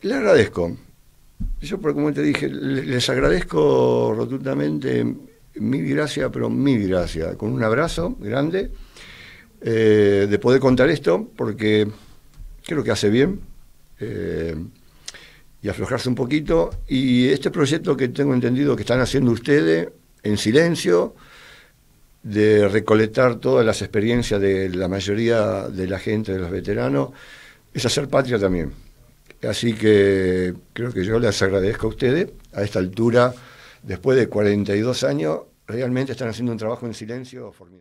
le agradezco. Yo, como te dije, les agradezco rotundamente mil gracias, pero mil gracias, con un abrazo grande eh, de poder contar esto, porque creo que hace bien. Eh, y aflojarse un poquito. Y este proyecto que tengo entendido que están haciendo ustedes en silencio, de recolectar todas las experiencias de la mayoría de la gente, de los veteranos, es hacer patria también. Así que creo que yo les agradezco a ustedes, a esta altura, después de 42 años, realmente están haciendo un trabajo en silencio formidable.